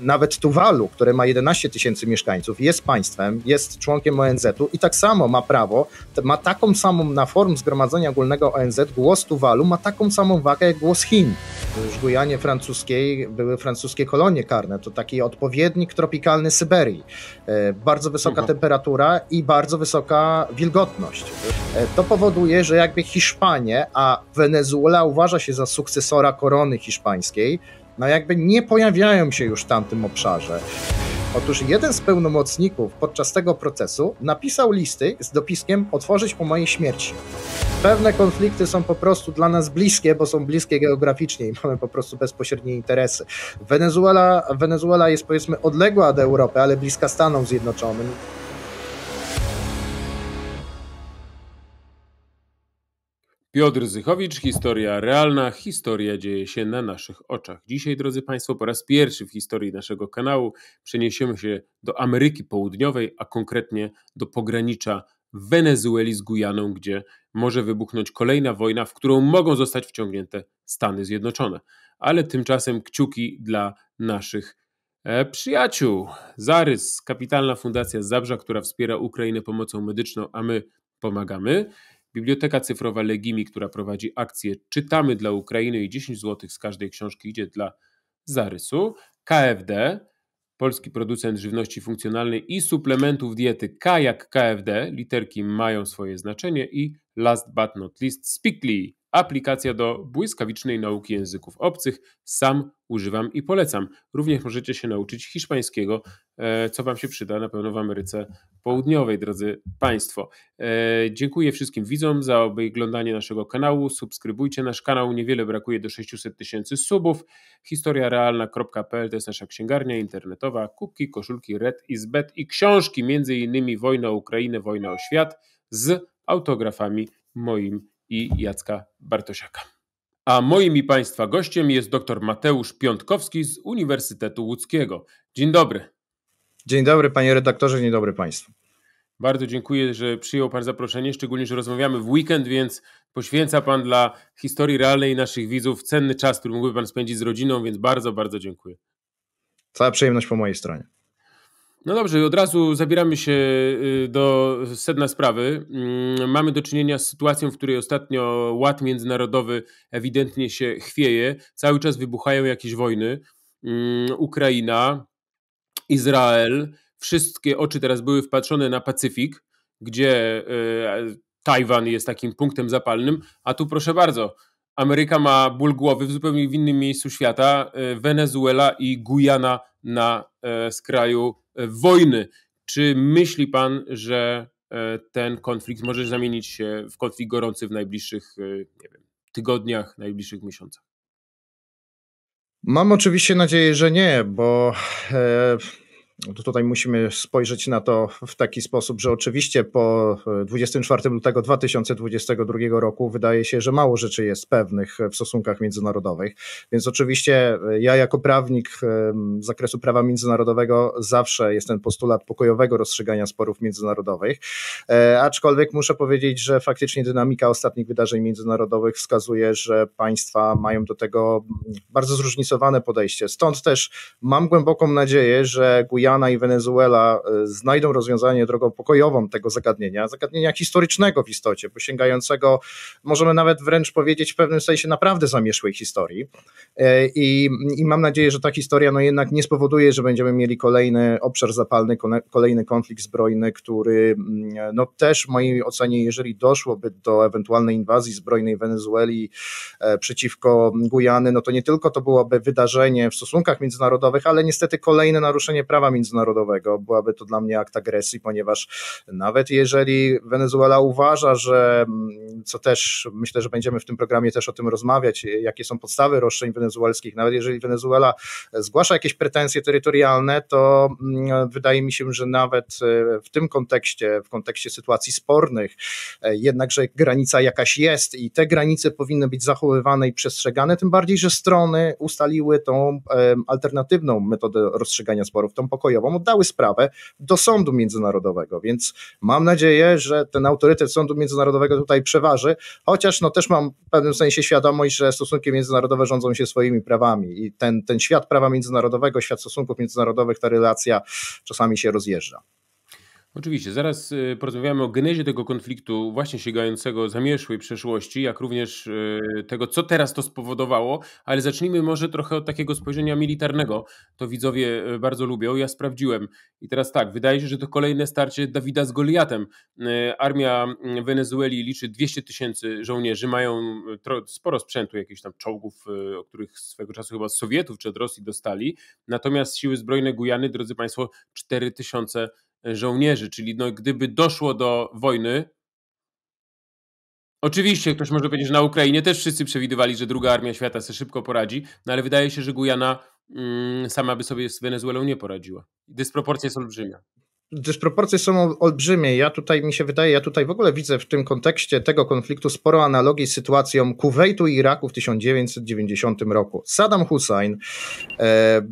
nawet Tuwalu, które ma 11 tysięcy mieszkańców, jest państwem, jest członkiem ONZ-u i tak samo ma prawo, ma taką samą na forum Zgromadzenia Ogólnego ONZ głos Tuwalu ma taką samą wagę jak głos Chin. W Gujanie francuskiej były francuskie kolonie karne, to taki odpowiednik tropikalny Syberii. E, bardzo wysoka mhm. temperatura i bardzo wysoka wilgotność. E, to powoduje, że jakby Hiszpanie, a Wenezuela uważa się za sukcesora korony hiszpańskiej, no jakby nie pojawiają się już w tamtym obszarze. Otóż jeden z pełnomocników podczas tego procesu napisał listy z dopiskiem otworzyć po mojej śmierci. Pewne konflikty są po prostu dla nas bliskie, bo są bliskie geograficznie i mamy po prostu bezpośrednie interesy. Wenezuela, Wenezuela jest powiedzmy odległa od Europy, ale bliska Stanom Zjednoczonym. Piotr Zychowicz, historia realna, historia dzieje się na naszych oczach. Dzisiaj, drodzy Państwo, po raz pierwszy w historii naszego kanału przeniesiemy się do Ameryki Południowej, a konkretnie do pogranicza Wenezueli z Gujaną, gdzie może wybuchnąć kolejna wojna, w którą mogą zostać wciągnięte Stany Zjednoczone. Ale tymczasem kciuki dla naszych e, przyjaciół. Zarys, kapitalna fundacja z Zabrza, która wspiera Ukrainę pomocą medyczną, a my pomagamy. Biblioteka Cyfrowa Legimi, która prowadzi akcję Czytamy dla Ukrainy i 10 zł z każdej książki idzie dla zarysu. KFD, polski producent żywności funkcjonalnej i suplementów diety K jak KFD, literki mają swoje znaczenie i last but not least Speakly, aplikacja do błyskawicznej nauki języków obcych. Sam używam i polecam. Również możecie się nauczyć hiszpańskiego, e, co Wam się przyda na pewno w Ameryce Południowej, drodzy Państwo. E, dziękuję wszystkim widzom za oglądanie naszego kanału. Subskrybujcie nasz kanał. Niewiele brakuje do 600 tysięcy subów. Historiarealna.pl to jest nasza księgarnia internetowa. Kubki, koszulki, red i zbet i książki, między innymi Wojna o Ukrainę, Wojna o Świat z autografami moim i Jacka Bartosiaka. A moim i Państwa gościem jest dr Mateusz Piątkowski z Uniwersytetu Łódzkiego. Dzień dobry. Dzień dobry, panie redaktorze, dzień dobry Państwu. Bardzo dziękuję, że przyjął Pan zaproszenie, szczególnie, że rozmawiamy w weekend, więc poświęca Pan dla historii realnej naszych widzów cenny czas, który mógłby Pan spędzić z rodziną, więc bardzo, bardzo dziękuję. Cała przyjemność po mojej stronie. No dobrze, od razu zabieramy się y, do sedna sprawy. Mm, mamy do czynienia z sytuacją, w której ostatnio ład międzynarodowy ewidentnie się chwieje. Cały czas wybuchają jakieś wojny. Mm, Ukraina, Izrael. Wszystkie oczy teraz były wpatrzone na Pacyfik, gdzie y, Tajwan jest takim punktem zapalnym. A tu proszę bardzo, Ameryka ma ból głowy w zupełnie innym miejscu świata. E, Wenezuela i Gujana na skraju e, e, wojny. Czy myśli pan, że ten konflikt może zamienić się w konflikt gorący w najbliższych nie wiem, tygodniach, najbliższych miesiącach? Mam oczywiście nadzieję, że nie, bo. Tutaj musimy spojrzeć na to w taki sposób, że oczywiście po 24 e, lutego 2022 roku wydaje się, że mało rzeczy jest pewnych w stosunkach międzynarodowych. Więc oczywiście e, ja jako prawnik e, z zakresu prawa międzynarodowego zawsze jest ten postulat pokojowego rozstrzygania sporów międzynarodowych. Aczkolwiek muszę powiedzieć, że faktycznie dynamika ostatnich wydarzeń międzynarodowych wskazuje, że państwa mają do tego bardzo zróżnicowane podejście. Stąd też mam głęboką nadzieję, że Gujana Gujana i Wenezuela y, znajdą rozwiązanie drogą pokojową tego zagadnienia, zagadnienia historycznego w istocie, posięgającego sięgającego, możemy nawet wręcz powiedzieć, w pewnym sensie naprawdę zamieszłej historii. E, I, i mam nadzieję, że ta historia no jednak nie spowoduje, że będziemy mieli kolejny obszar zapalny, kolejny konflikt zbrojny, który mm, no też w mojej ocenie, jeżeli doszłoby do ewentualnej inwazji zbrojnej Wenezueli e, przeciwko Gujany, no to nie tylko to byłoby wydarzenie w stosunkach międzynarodowych, ale niestety kolejne naruszenie prawa międzynarodowego. Byłaby to dla mnie akt agresji, ponieważ nawet jeżeli Wenezuela uważa, że mm, co też myślę, że będziemy w tym programie też o tym rozmawiać, jakie są podstawy roszczeń wenezuelskich, nawet jeżeli Wenezuela zgłasza jakieś pretensje terytorialne, to mm, wydaje mi się, że nawet e, w tym kontekście, w kontekście sytuacji spornych, e, jednakże granica jakaś jest i te granice powinny być zachowywane i przestrzegane, tym bardziej, że strony ustaliły tą e, alternatywną metodę rozstrzygania sporów, tą pokojową pokojową oddały sprawę do sądu międzynarodowego, więc mam nadzieję, że ten autorytet sądu międzynarodowego tutaj przeważy, chociaż no też mam w pewnym sensie świadomość, że stosunki międzynarodowe rządzą się swoimi prawami i ten, ten świat prawa międzynarodowego, świat stosunków międzynarodowych, ta relacja czasami się rozjeżdża. Oczywiście, zaraz y, porozmawiamy o genezie tego konfliktu, właśnie sięgającego zamierzchłej przeszłości, jak również y, tego, co teraz to spowodowało, ale zacznijmy może trochę od takiego spojrzenia militarnego. To widzowie y, bardzo lubią, ja sprawdziłem. I teraz tak, wydaje się, że to kolejne starcie Dawida z Goliatem. Armia Wenezueli liczy 200 tysięcy żołnierzy, mają sporo sprzętu, jakichś tam czołgów, o których swego czasu chyba z Sowietów czy od Rosji dostali. Natomiast siły zbrojne Gujany, drodzy Państwo, 4 tysiące E, żołnierzy, czyli no, gdyby doszło do wojny, Oczywiście, ktoś może powiedzieć, że na Ukrainie też wszyscy przewidywali, że druga armia świata sobie szybko poradzi, no ale wydaje się, że Gujana mm, sama by sobie z Wenezuelą nie poradziła. Dysproporcja jest olbrzymia dysproporcje są olbrzymie. Ja tutaj mi się wydaje, ja tutaj w ogóle widzę w tym kontekście tego konfliktu sporo analogii z sytuacją Kuwejtu i Iraku w 1990 roku. Saddam Hussein e,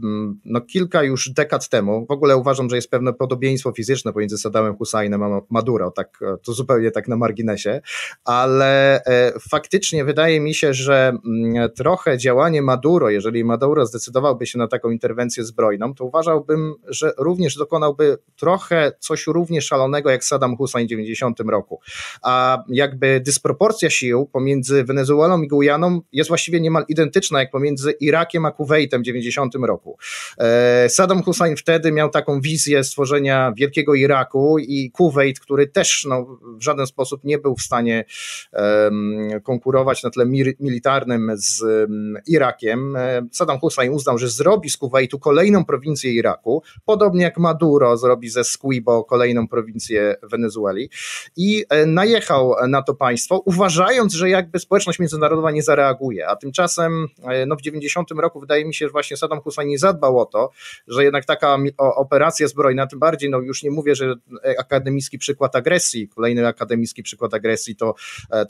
no kilka już dekad temu, w ogóle uważam, że jest pewne podobieństwo fizyczne pomiędzy Saddamem Husseinem a Maduro, tak, e, to zupełnie tak na marginesie, ale e, faktycznie wydaje mi się, że mm, trochę działanie Maduro, jeżeli Maduro zdecydowałby się na taką interwencję zbrojną, to uważałbym, że również dokonałby trochę trochę coś równie szalonego jak Saddam Hussein w 90 roku. A jakby dysproporcja sił pomiędzy Wenezuelą i Gujaną jest właściwie niemal identyczna jak pomiędzy Irakiem a Kuwejtem w 90 roku. E, Saddam Hussein wtedy miał taką wizję stworzenia wielkiego Iraku i Kuwejt, który też no, w żaden sposób nie był w stanie um, konkurować na tle militarnym z um, Irakiem. E, Saddam Hussein uznał, że zrobi z Kuwejtu kolejną prowincję Iraku, podobnie jak Maduro zrobi ze bo kolejną prowincję Wenezueli i e, najechał na to państwo, uważając, że jakby społeczność międzynarodowa nie zareaguje, a tymczasem e, no w 90 roku wydaje mi się, że właśnie Saddam Hussein nie zadbał o to, że jednak taka operacja zbrojna, tym bardziej, no już nie mówię, że e, akademicki przykład agresji, kolejny akademicki przykład agresji to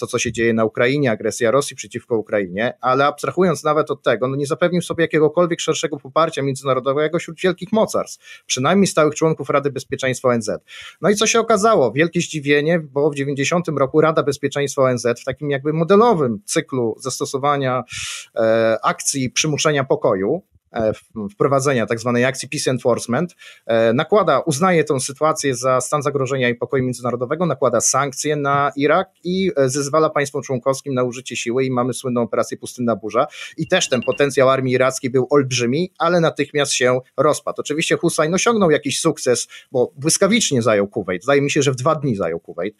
to, co się dzieje na Ukrainie, agresja Rosji przeciwko Ukrainie, ale abstrahując nawet od tego, no nie zapewnił sobie jakiegokolwiek szerszego poparcia międzynarodowego wśród wielkich mocarstw, przynajmniej stałych członków Rady Bezpieczeństwa Bezpieczeństwa ONZ. No i co się okazało? Wielkie zdziwienie, bo w 90 roku Rada Bezpieczeństwa ONZ w takim jakby modelowym cyklu zastosowania e, akcji przymuszenia pokoju, E, wprowadzenia tak zwanej akcji Peace Enforcement, e, nakłada, uznaje tę sytuację za stan zagrożenia i pokoju międzynarodowego, nakłada sankcje na Irak i e, zezwala państwom członkowskim na użycie siły i mamy słynną operację Pustynna Burza i też ten potencjał armii irackiej był olbrzymi, ale natychmiast się rozpadł. Oczywiście Hussein osiągnął jakiś sukces, bo błyskawicznie zajął Kuwait, zdaje mi się, że w dwa dni zajął Kuwait,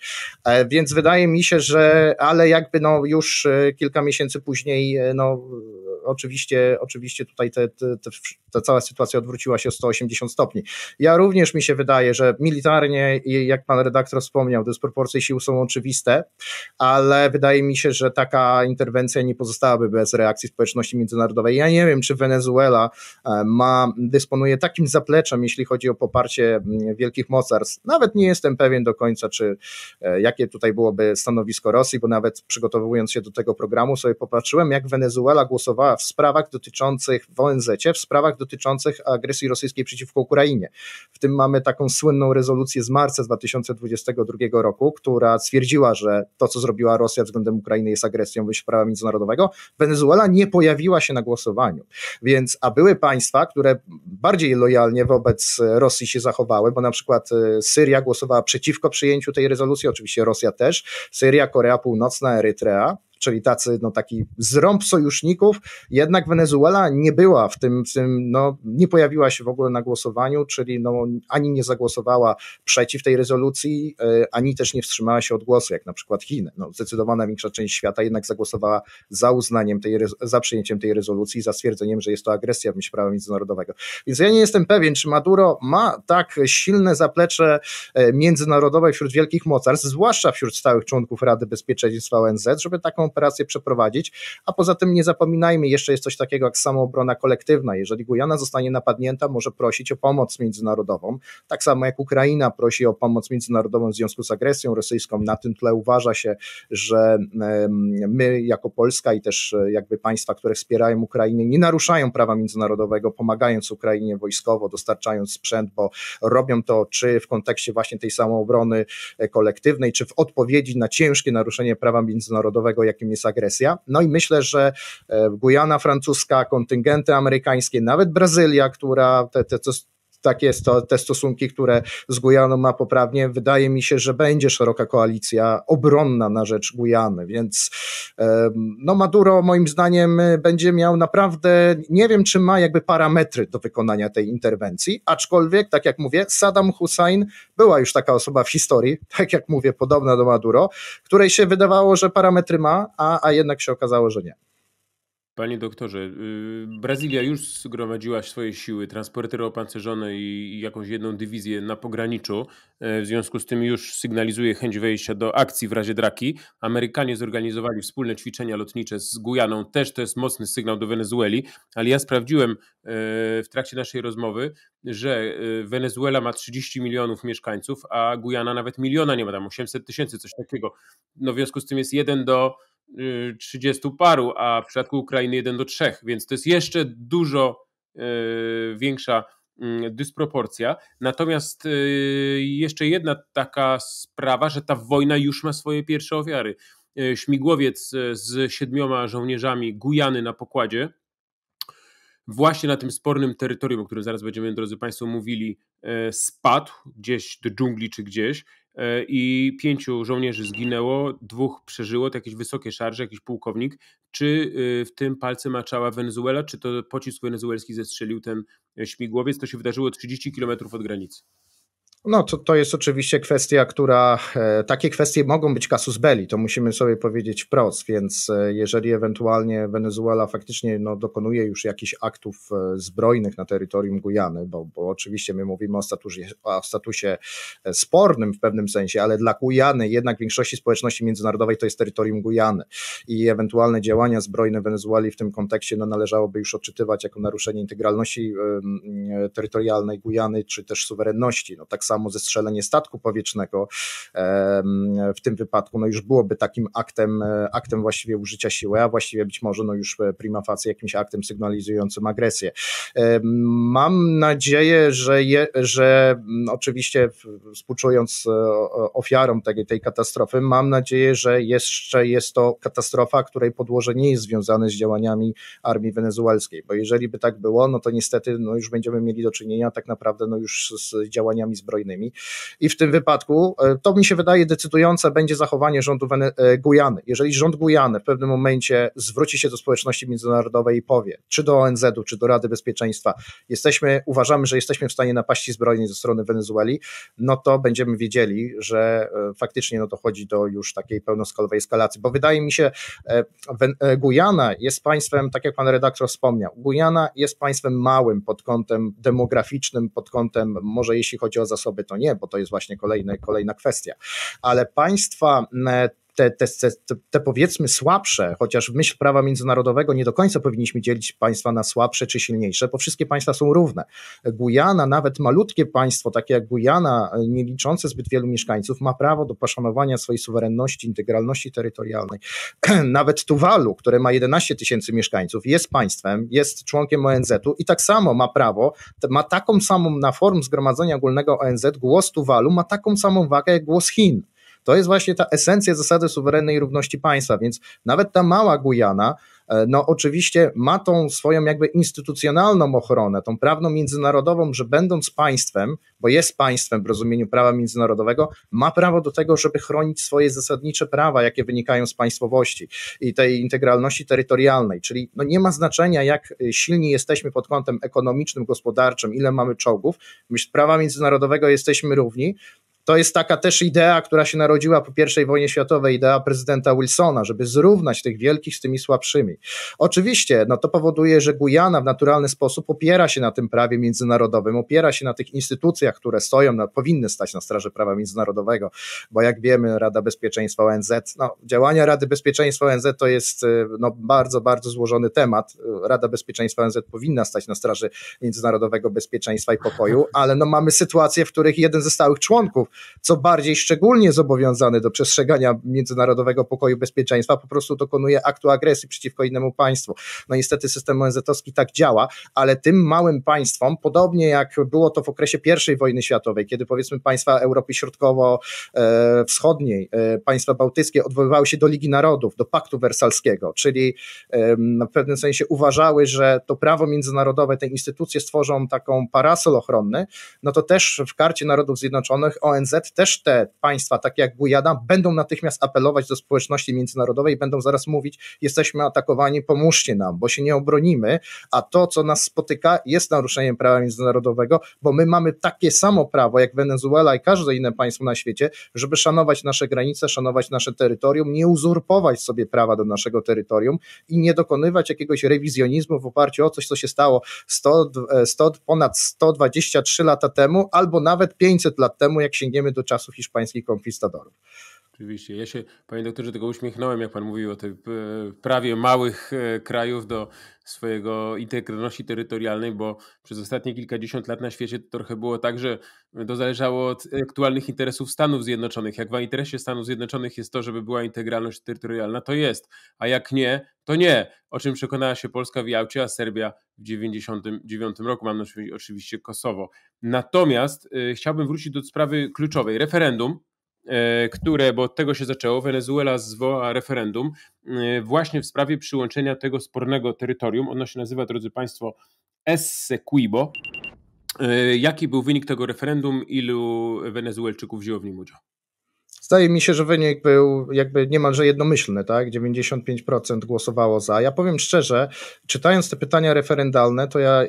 więc wydaje mi się, że ale jakby no już kilka miesięcy później no oczywiście, oczywiście tutaj te, te, te, ta cała sytuacja odwróciła się o 180 stopni. Ja również mi się wydaje, że militarnie, jak pan redaktor wspomniał, dysproporcje sił są oczywiste, ale wydaje mi się, że taka interwencja nie pozostałaby bez reakcji społeczności międzynarodowej. Ja nie wiem, czy Wenezuela e, ma, dysponuje takim zapleczem, jeśli chodzi o poparcie wielkich mocarstw. Nawet nie jestem pewien do końca, czy e, jakie tutaj byłoby stanowisko Rosji, bo nawet przygotowując się do tego programu sobie popatrzyłem, jak Wenezuela głosowała w sprawach dotyczących w ONZ, w sprawach dotyczących agresji rosyjskiej przeciwko Ukrainie. W tym mamy taką słynną rezolucję z marca 2022 roku, która stwierdziła, że to, co zrobiła Rosja względem Ukrainy jest agresją wyjść prawa międzynarodowego. Wenezuela nie pojawiła się na głosowaniu. Więc, a były państwa, które bardziej lojalnie wobec Rosji się zachowały, bo na przykład y, Syria głosowała przeciwko przyjęciu tej rezolucji, oczywiście Rosja też, Syria, Korea Północna, Erytrea czyli tacy, no taki zrąb sojuszników. Jednak Wenezuela nie była w tym, w tym no, nie pojawiła się w ogóle na głosowaniu, czyli no, ani nie zagłosowała przeciw tej rezolucji, e, ani też nie wstrzymała się od głosu, jak na przykład Chiny. No, zdecydowana większa część świata jednak zagłosowała za uznaniem tej, za przyjęciem tej rezolucji, za stwierdzeniem, że jest to agresja w myśl prawa międzynarodowego. Więc ja nie jestem pewien, czy Maduro ma tak silne zaplecze e, międzynarodowe wśród wielkich mocarstw, zwłaszcza wśród stałych członków Rady Bezpieczeństwa ONZ, żeby taką operację przeprowadzić. A poza tym nie zapominajmy, jeszcze jest coś takiego jak samoobrona kolektywna. Jeżeli Gujana zostanie napadnięta, może prosić o pomoc międzynarodową. Tak samo jak Ukraina prosi o pomoc międzynarodową w związku z agresją rosyjską. Na tym tle uważa się, że my jako Polska i też e, jakby państwa, które wspierają Ukrainę, nie naruszają prawa międzynarodowego, pomagając Ukrainie wojskowo, dostarczając sprzęt, bo robią to czy w kontekście właśnie tej samoobrony e, kolektywnej, czy w odpowiedzi na ciężkie naruszenie prawa międzynarodowego, jak jakim jest agresja. No i myślę, że e, Gujana francuska, kontyngenty amerykańskie, nawet Brazylia, która te, te, tak jest, to, te stosunki, które z Gujaną ma poprawnie, wydaje mi się, że będzie szeroka koalicja obronna na rzecz Gujany, więc no Maduro moim zdaniem będzie miał naprawdę, nie wiem czy ma jakby parametry do wykonania tej interwencji, aczkolwiek, tak jak mówię, Saddam Hussein była już taka osoba w historii, tak jak mówię, podobna do Maduro, której się wydawało, że parametry ma, a, a jednak się okazało, że nie. Panie doktorze, y, Brazylia już zgromadziła swoje siły, transportery opancerzone i jakąś jedną dywizję na pograniczu. E, w związku z tym już sygnalizuje chęć wejścia do akcji w razie draki. Amerykanie zorganizowali wspólne ćwiczenia lotnicze z Gujaną. Też to jest mocny sygnał do Wenezueli, ale ja sprawdziłem e, w trakcie naszej rozmowy, że e, Wenezuela ma 30 milionów mieszkańców, a Gujana nawet miliona nie ma, tam 800 tysięcy, coś takiego. No w związku z tym jest jeden do 30 y, paru, a w przypadku Ukrainy 1 do 3, więc to jest jeszcze dużo y, większa mm, dysproporcja. Natomiast y, jeszcze jedna taka sprawa, że ta wojna już ma swoje pierwsze ofiary. Śmigłowiec z siedmioma żołnierzami Gujany na pokładzie, właśnie na tym spornym terytorium, o którym zaraz będziemy, drodzy Państwo, mówili, spadł gdzieś do dżungli czy gdzieś. E, i pięciu żołnierzy zginęło, dwóch przeżyło, to jakieś wysokie szarże, jakiś pułkownik. Czy y, w tym palce maczała Wenezuela, czy to pocisk wenezuelski zestrzelił ten e, śmigłowiec? To się wydarzyło 30 kilometrów od granicy. No to, to jest oczywiście kwestia, która, e, takie kwestie mogą być kasus belli, to musimy sobie powiedzieć wprost, więc e, jeżeli ewentualnie Wenezuela faktycznie no, dokonuje już jakichś aktów e, zbrojnych na terytorium Gujany, bo, bo oczywiście my mówimy o statusie, o statusie spornym w pewnym sensie, ale dla Gujany jednak większości społeczności międzynarodowej to jest terytorium Gujany i ewentualne działania zbrojne Wenezueli w tym kontekście no, należałoby już odczytywać jako naruszenie integralności terytorialnej Gujany, czy też suwerenności. No, tak samo samo zestrzelenie statku powietrznego w tym wypadku no już byłoby takim aktem, e, aktem właściwie użycia siły, a właściwie być może no już e, prima facie jakimś aktem sygnalizującym agresję. Mam nadzieję, że, je, że mm, oczywiście współczując e, ofiarom tej, tej katastrofy, mam nadzieję, że jeszcze jest to katastrofa, której podłoże nie jest związane z działaniami armii wenezuelskiej, bo jeżeli by tak było, no to niestety no już będziemy mieli do czynienia tak naprawdę no już z działaniami zbrojnymi innymi. I w tym wypadku e, to mi się wydaje decydujące będzie zachowanie rządu e, Gujany. Jeżeli rząd Gujany w pewnym momencie zwróci się do społeczności międzynarodowej i powie, czy do ONZ-u, czy do Rady Bezpieczeństwa, jesteśmy, uważamy, że jesteśmy w stanie napaści zbrojnej ze strony Wenezueli, no to będziemy wiedzieli, że e, faktycznie no dochodzi do już takiej pełnoskalowej eskalacji, bo wydaje mi się, Gujana jest państwem, tak jak pan redaktor wspomniał, Gujana jest państwem małym pod kątem demograficznym, pod kątem może jeśli chodzi o zasoby osoby to nie, bo to jest właśnie kolejne, kolejna kwestia. Ale państwa e, te, te, te, powiedzmy słabsze, chociaż w myśl prawa międzynarodowego nie do końca powinniśmy dzielić państwa na słabsze czy silniejsze, bo wszystkie państwa są równe. Gujana, nawet malutkie państwo, takie jak Gujana, nie liczące zbyt wielu mieszkańców, ma prawo do poszanowania swojej suwerenności, integralności terytorialnej. nawet Tuwalu, które ma 11 tysięcy mieszkańców, jest państwem, jest członkiem ONZ-u i tak samo ma prawo, ma taką samą na forum Zgromadzenia Ogólnego ONZ, głos Tuwalu ma taką samą wagę jak głos Chin to jest właśnie ta esencja zasady suwerennej równości państwa, więc nawet ta mała Gujana, e, no oczywiście ma tą swoją jakby instytucjonalną ochronę, tą prawną międzynarodową, że będąc państwem, bo jest państwem w rozumieniu prawa międzynarodowego, ma prawo do tego, żeby chronić swoje zasadnicze prawa, jakie wynikają z państwowości i tej integralności terytorialnej, czyli no nie ma znaczenia, jak e, silni jesteśmy pod kątem ekonomicznym, gospodarczym, ile mamy czołgów, my z prawa międzynarodowego jesteśmy równi, to jest taka też idea, która się narodziła po I wojnie światowej, idea prezydenta Wilsona, żeby zrównać tych wielkich z tymi słabszymi. Oczywiście, no to powoduje, że Gujana w naturalny sposób opiera się na tym prawie międzynarodowym, opiera się na tych instytucjach, które stoją, na, powinny stać na straży prawa międzynarodowego, bo jak wiemy, Rada Bezpieczeństwa ONZ, no, działania Rady Bezpieczeństwa ONZ to jest y, no, bardzo, bardzo złożony temat. Rada Bezpieczeństwa ONZ powinna stać na straży międzynarodowego bezpieczeństwa i pokoju, ale no, mamy sytuacje, w których jeden ze stałych członków co bardziej szczególnie zobowiązany do przestrzegania międzynarodowego pokoju i bezpieczeństwa, po prostu dokonuje aktu agresji przeciwko innemu państwu. No niestety system ONZ-owski tak działa, ale tym małym państwom, podobnie jak było to w okresie I wojny światowej, kiedy powiedzmy państwa Europy Środkowo-Wschodniej, e, e, państwa bałtyckie odwoływały się do Ligi Narodów, do Paktu Wersalskiego, czyli no, w pewnym sensie uważały, że to prawo międzynarodowe, te instytucje stworzą taką parasol ochronny, no to też w Karcie Narodów Zjednoczonych ONZ ONZ też te państwa, takie jak Gujana, będą natychmiast apelować do społeczności międzynarodowej, będą zaraz mówić: jesteśmy atakowani, pomóżcie nam, bo się nie obronimy, a to, co nas spotyka, jest naruszeniem prawa międzynarodowego, bo my mamy takie samo prawo jak Wenezuela i każde inne państwo na świecie, żeby szanować nasze granice, szanować nasze terytorium, nie uzurpować sobie prawa do naszego terytorium i nie dokonywać jakiegoś rewizjonizmu w oparciu o coś, co się stało 100, 100 e, ponad 123 lata temu, albo nawet 500 lat temu, jak nie do czasów hiszpańskich konkwistadorów. Oczywiście. Ja się, panie doktorze, tego uśmiechnąłem, jak pan mówił o tej e, prawie małych e, krajów do swojego integralności terytorialnej, bo przez ostatnie kilkadziesiąt lat na świecie to trochę było tak, że to zależało od aktualnych interesów Stanów Zjednoczonych. Jak w interesie Stanów Zjednoczonych jest to, żeby była integralność terytorialna, to jest, a jak nie, to nie, o czym przekonała się Polska w Jałcie, a Serbia w 1999 roku, mam na oczywiście Kosowo. Natomiast e, chciałbym wrócić do sprawy kluczowej, referendum, E, które, bo od tego się zaczęło, Wenezuela zwoła referendum e, właśnie w sprawie przyłączenia tego spornego terytorium. Ono się nazywa, drodzy Państwo, Essequibo. E, jaki był wynik tego referendum? Ilu Wenezuelczyków wzięło w nim udział? Zdaje mi się, że wynik był jakby niemalże jednomyślny, tak? 95% głosowało za. Ja powiem szczerze, czytając te pytania referendalne, to ja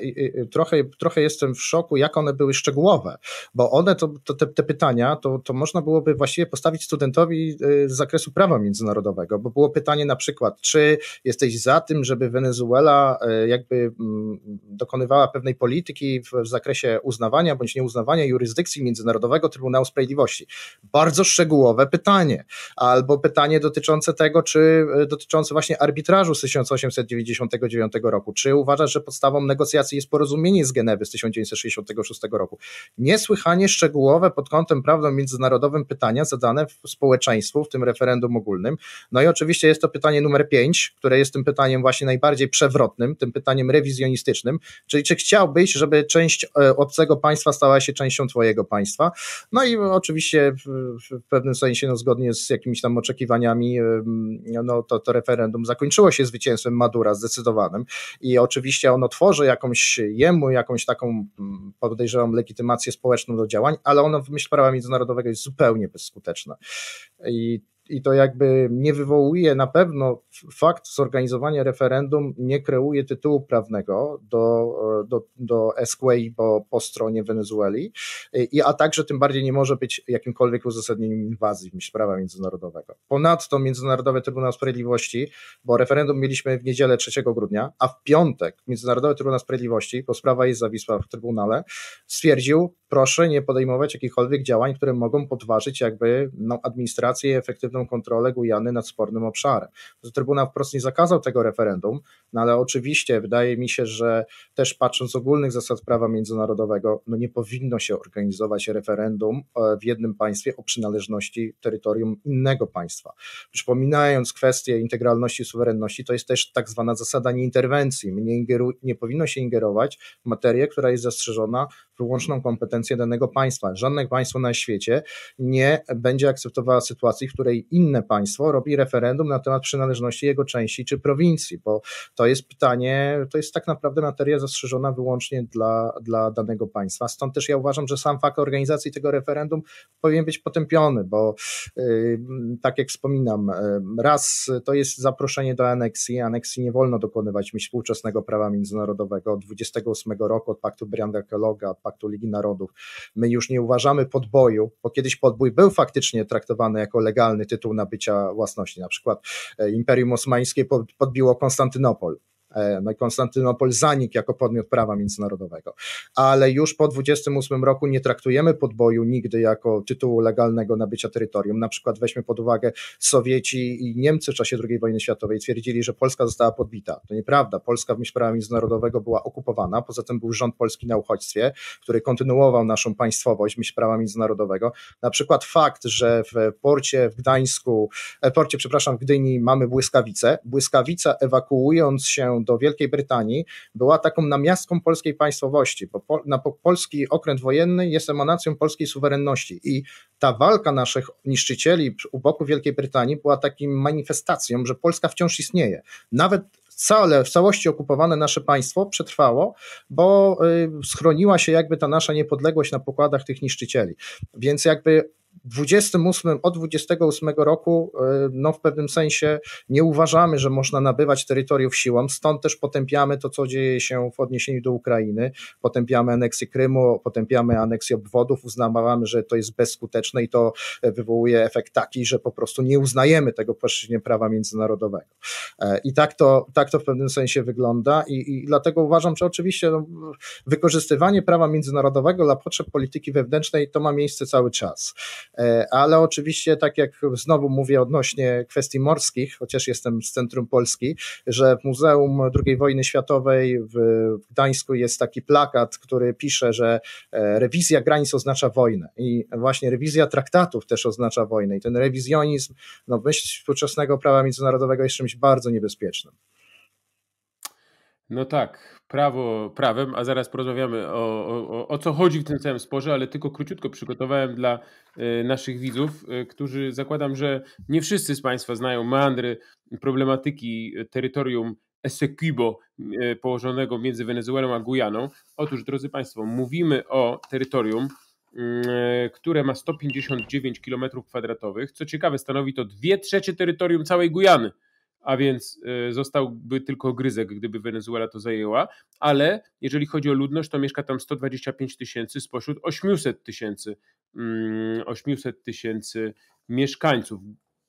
trochę, trochę jestem w szoku, jak one były szczegółowe, bo one, to, to te, te, pytania, to, to można byłoby właściwie postawić studentowi y, z zakresu prawa międzynarodowego, bo było pytanie na przykład, czy jesteś za tym, żeby Wenezuela y, jakby mm, dokonywała pewnej polityki w, w zakresie uznawania bądź nieuznawania jurysdykcji Międzynarodowego Trybunału Sprawiedliwości. Bardzo szczegółowe szczegółowe pytanie, albo pytanie dotyczące tego, czy e, dotyczące właśnie arbitrażu z 1899 roku. Czy uważasz, że podstawą negocjacji jest porozumienie z Genewy z 1966 roku? Niesłychanie szczegółowe pod kątem prawdą międzynarodowym pytania zadane w społeczeństwu, w tym referendum ogólnym. No i oczywiście jest to pytanie numer 5, które jest tym pytaniem właśnie najbardziej przewrotnym, tym pytaniem rewizjonistycznym, czyli czy chciałbyś, żeby część e, obcego państwa stała się częścią twojego państwa? No i oczywiście pewnym sensie, no, zgodnie z jakimiś tam oczekiwaniami, no, to, to referendum zakończyło się zwycięstwem Madura zdecydowanym. I oczywiście ono tworzy jakąś jemu, jakąś taką, mm, podejrzewam, legitymację społeczną do działań, ale ono w myśl prawa międzynarodowego jest zupełnie bezskuteczne. I i to jakby nie wywołuje na pewno fakt zorganizowania referendum, nie kreuje tytułu prawnego do, do, do SQI po, po stronie Wenezueli, i, a także tym bardziej nie może być jakimkolwiek uzasadnieniem inwazji prawa międzynarodowego. Ponadto Międzynarodowy Trybunał Sprawiedliwości, bo referendum mieliśmy w niedzielę 3 grudnia, a w piątek Międzynarodowy Trybunał Sprawiedliwości, bo sprawa jest zawisła w Trybunale, stwierdził, proszę nie podejmować jakichkolwiek działań, które mogą podważyć jakby no, administrację i efektywną absolutną kontrolę Gujany nad spornym obszarem. Trybunał wprost nie zakazał tego referendum, no ale oczywiście wydaje mi się, że też patrząc z ogólnych zasad prawa międzynarodowego, no nie powinno się organizować referendum e, w jednym państwie o przynależności terytorium innego państwa. Przypominając kwestię integralności suwerenności, to jest też tak zwana zasada nieinterwencji. Nie, ingeru, nie powinno się ingerować w materię, która jest zastrzeżona wyłączną kompetencję danego państwa. Żadne państwo na świecie nie będzie akceptowała sytuacji, w której inne państwo robi referendum na temat przynależności jego części czy prowincji, bo to jest pytanie, to jest tak naprawdę materia zastrzeżona wyłącznie dla, dla danego państwa. Stąd też ja uważam, że sam fakt organizacji tego referendum powinien być potępiony, bo y, tak jak wspominam, y, raz to jest zaproszenie do aneksji. Aneksji nie wolno dokonywać mi współczesnego prawa międzynarodowego od 28 roku, od Paktu Brianda-Kelloga, od Paktu Ligi Narodów. My już nie uważamy podboju, bo kiedyś podbój był faktycznie traktowany jako legalny tytuł tytuł nabycia własności. Na przykład e, Imperium Osmańskie podbiło Konstantynopol E, no i Konstantynopol zanik jako podmiot prawa międzynarodowego. Ale już po 28 roku nie traktujemy podboju nigdy jako tytułu legalnego nabycia terytorium. Na przykład weźmy pod uwagę Sowieci i Niemcy w czasie II wojny światowej twierdzili, że Polska została podbita. To nieprawda. Polska w myśl prawa międzynarodowego była okupowana, poza tym był rząd polski na uchodźstwie, który kontynuował naszą państwowość w myśl prawa międzynarodowego. Na przykład fakt, że w porcie w Gdańsku, e, porcie, przepraszam, w Gdyni mamy błyskawice. Błyskawica ewakuując się do Wielkiej Brytanii była taką namiastką polskiej państwowości, bo po, na, po, polski okręt wojenny jest emanacją polskiej suwerenności i ta walka naszych niszczycieli u boku Wielkiej Brytanii była takim manifestacją, że Polska wciąż istnieje. Nawet całe, w całości okupowane nasze państwo przetrwało, bo y, schroniła się jakby ta nasza niepodległość na pokładach tych niszczycieli. Więc jakby 28, od 28 roku y, no w pewnym sensie nie uważamy, że można nabywać terytoriów siłą, stąd też potępiamy to, co dzieje się w odniesieniu do Ukrainy, potępiamy aneksję Krymu, potępiamy aneksję obwodów, uznawamy, że to jest bezskuteczne i to e, wywołuje efekt taki, że po prostu nie uznajemy tego płaszczyźnie prawa międzynarodowego. E, I tak to, tak to w pewnym sensie wygląda i, i dlatego uważam, że oczywiście no, wykorzystywanie prawa międzynarodowego dla potrzeb polityki wewnętrznej to ma miejsce cały czas. E, ale oczywiście, tak jak znowu mówię odnośnie kwestii morskich, chociaż jestem z centrum Polski, że w Muzeum II wojny światowej w Gdańsku jest taki plakat, który pisze, że e, rewizja granic oznacza wojnę i właśnie rewizja traktatów też oznacza wojnę i ten rewizjonizm, no myśl współczesnego prawa międzynarodowego jest czymś bardzo niebezpiecznym. No tak, prawo prawem, a zaraz porozmawiamy o, o, o co chodzi w tym całym sporze, ale tylko króciutko przygotowałem dla e, naszych widzów, e, którzy zakładam, że nie wszyscy z Państwa znają meandry problematyki terytorium Essequibo e, położonego między Wenezuelą a Gujaną. Otóż, drodzy Państwo, mówimy o terytorium, mm, które ma 159 km kwadratowych. Co ciekawe, stanowi to 2 trzecie terytorium całej Gujany a więc y, zostałby tylko gryzek, gdyby Wenezuela to zajęła, ale jeżeli chodzi o ludność, to mieszka tam 125 tysięcy spośród 800 tysięcy 800 mm, tysięcy mieszkańców.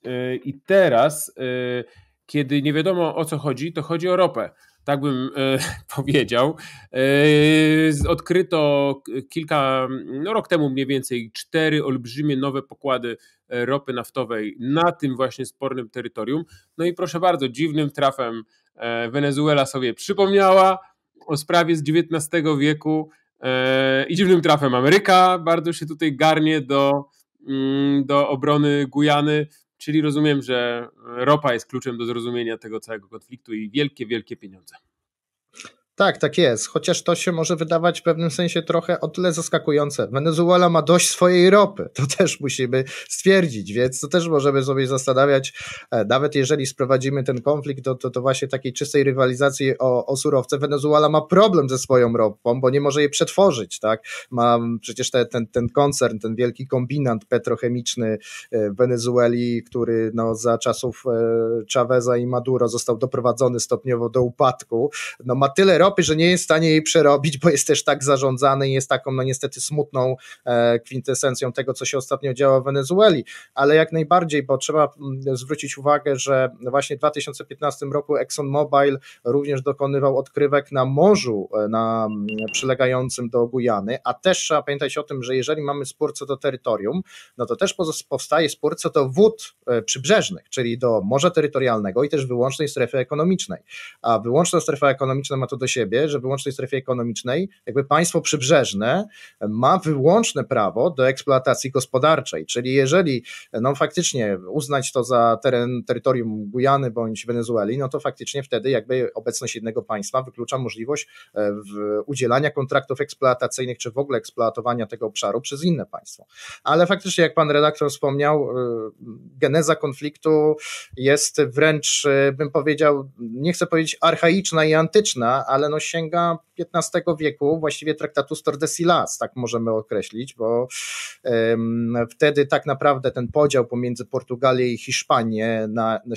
Y, I teraz, y, kiedy nie wiadomo o co chodzi, to chodzi o ropę tak bym e, powiedział. E, odkryto kilka, no rok temu mniej więcej, cztery olbrzymie nowe pokłady e, ropy naftowej na tym właśnie spornym terytorium. No i proszę bardzo, dziwnym trafem e, Wenezuela sobie przypomniała o sprawie z XIX wieku e, i dziwnym trafem Ameryka bardzo się tutaj garnie do, mm, do obrony Gujany Czyli rozumiem, że ropa jest kluczem do zrozumienia tego całego konfliktu i wielkie, wielkie pieniądze. Tak, tak jest. Chociaż to się może wydawać w pewnym sensie trochę o tyle zaskakujące. Wenezuela ma dość swojej ropy. To też musimy stwierdzić, więc to też możemy sobie zastanawiać. E, nawet jeżeli sprowadzimy ten konflikt do, do, do właśnie takiej czystej rywalizacji o, o surowce, Wenezuela ma problem ze swoją ropą, bo nie może jej przetworzyć. Tak? Ma przecież te, ten, ten koncern, ten wielki kombinant petrochemiczny e, w Wenezueli, który no, za czasów e, Chaveza i Maduro został doprowadzony stopniowo do upadku. No, ma tyle ropy, Europy, że nie jest w stanie jej przerobić, bo jest też tak zarządzany i jest taką, no niestety, smutną e, kwintesencją tego, co się ostatnio działo w Wenezueli. Ale jak najbardziej, bo trzeba mm, zwrócić uwagę, że właśnie w 2015 roku ExxonMobil również dokonywał odkrywek na morzu, e, na mm, przylegającym do Gujany, a też trzeba pamiętać o tym, że jeżeli mamy spór co do terytorium, no to też powstaje spór co do wód e, przybrzeżnych, czyli do morza terytorialnego i też wyłącznej strefy ekonomicznej. A wyłączna strefa ekonomiczna ma to do siebie, siebie, że w wyłącznej strefie ekonomicznej jakby państwo przybrzeżne e, ma wyłączne prawo do eksploatacji gospodarczej, czyli jeżeli e, no faktycznie uznać to za teren terytorium Gujany bądź Wenezueli, no to faktycznie wtedy jakby obecność jednego państwa wyklucza możliwość e, udzielania kontraktów eksploatacyjnych czy w ogóle eksploatowania tego obszaru przez inne państwo. Ale faktycznie jak pan redaktor wspomniał, geneza konfliktu jest wręcz bym powiedział, nie chcę powiedzieć archaiczna i antyczna, ale ale no sięga XV wieku, właściwie traktatu Tordesillas, tak możemy określić, bo um, wtedy tak naprawdę ten podział pomiędzy Portugalię i Hiszpanię, na, na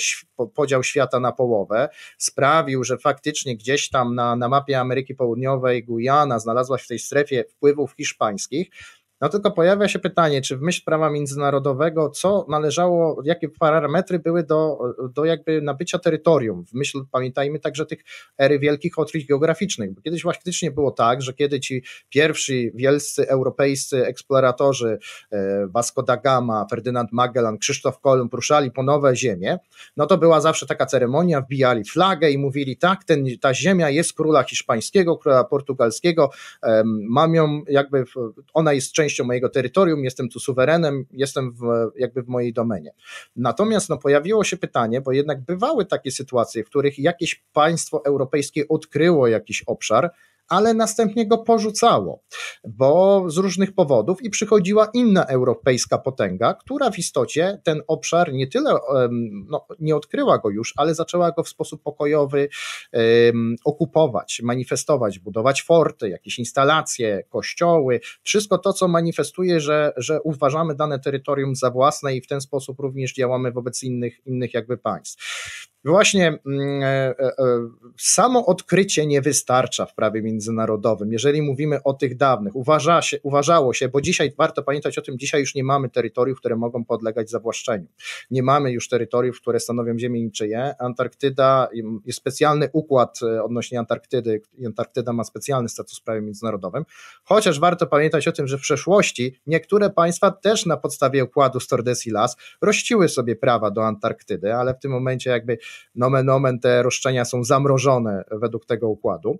podział świata na połowę, sprawił, że faktycznie gdzieś tam na, na mapie Ameryki Południowej Gujana znalazła się w tej strefie wpływów hiszpańskich, no tylko pojawia się pytanie, czy w myśl prawa międzynarodowego, co należało, jakie parametry były do, do jakby nabycia terytorium, w myśl, pamiętajmy także tych ery wielkich odkryć geograficznych, bo kiedyś faktycznie było tak, że kiedy ci pierwsi wielscy europejscy eksploratorzy e, Vasco da Gama, Ferdynand Magellan, Krzysztof Kolumb ruszali po nowe ziemie, no to była zawsze taka ceremonia, wbijali flagę i mówili tak, ten, ta ziemia jest króla hiszpańskiego, króla portugalskiego, mam ją jakby, ona jest częścią częścią mojego terytorium, jestem tu suwerenem, jestem w, jakby w mojej domenie. Natomiast no, pojawiło się pytanie, bo jednak bywały takie sytuacje, w których jakieś państwo europejskie odkryło jakiś obszar, ale następnie go porzucało, bo z różnych powodów i przychodziła inna europejska potęga, która w istocie ten obszar nie tyle no, nie odkryła go już, ale zaczęła go w sposób pokojowy um, okupować, manifestować, budować forty, jakieś instalacje, kościoły, wszystko to, co manifestuje, że, że uważamy dane terytorium za własne i w ten sposób również działamy wobec innych, innych jakby państw. Właśnie mm, e, e, e, samo odkrycie nie wystarcza w prawie międzynarodowym międzynarodowym, jeżeli mówimy o tych dawnych, uważa się, uważało się, bo dzisiaj warto pamiętać o tym, dzisiaj już nie mamy terytoriów, które mogą podlegać zawłaszczeniu. Nie mamy już terytoriów, które stanowią ziemię niczyje. Antarktyda, jest specjalny układ e, odnośnie Antarktydy, Antarktyda ma specjalny status w prawie międzynarodowym, chociaż warto pamiętać o tym, że w przeszłości niektóre państwa też na podstawie układu Tordesillas rościły sobie prawa do Antarktydy, ale w tym momencie jakby nomen omen te roszczenia są zamrożone według tego układu.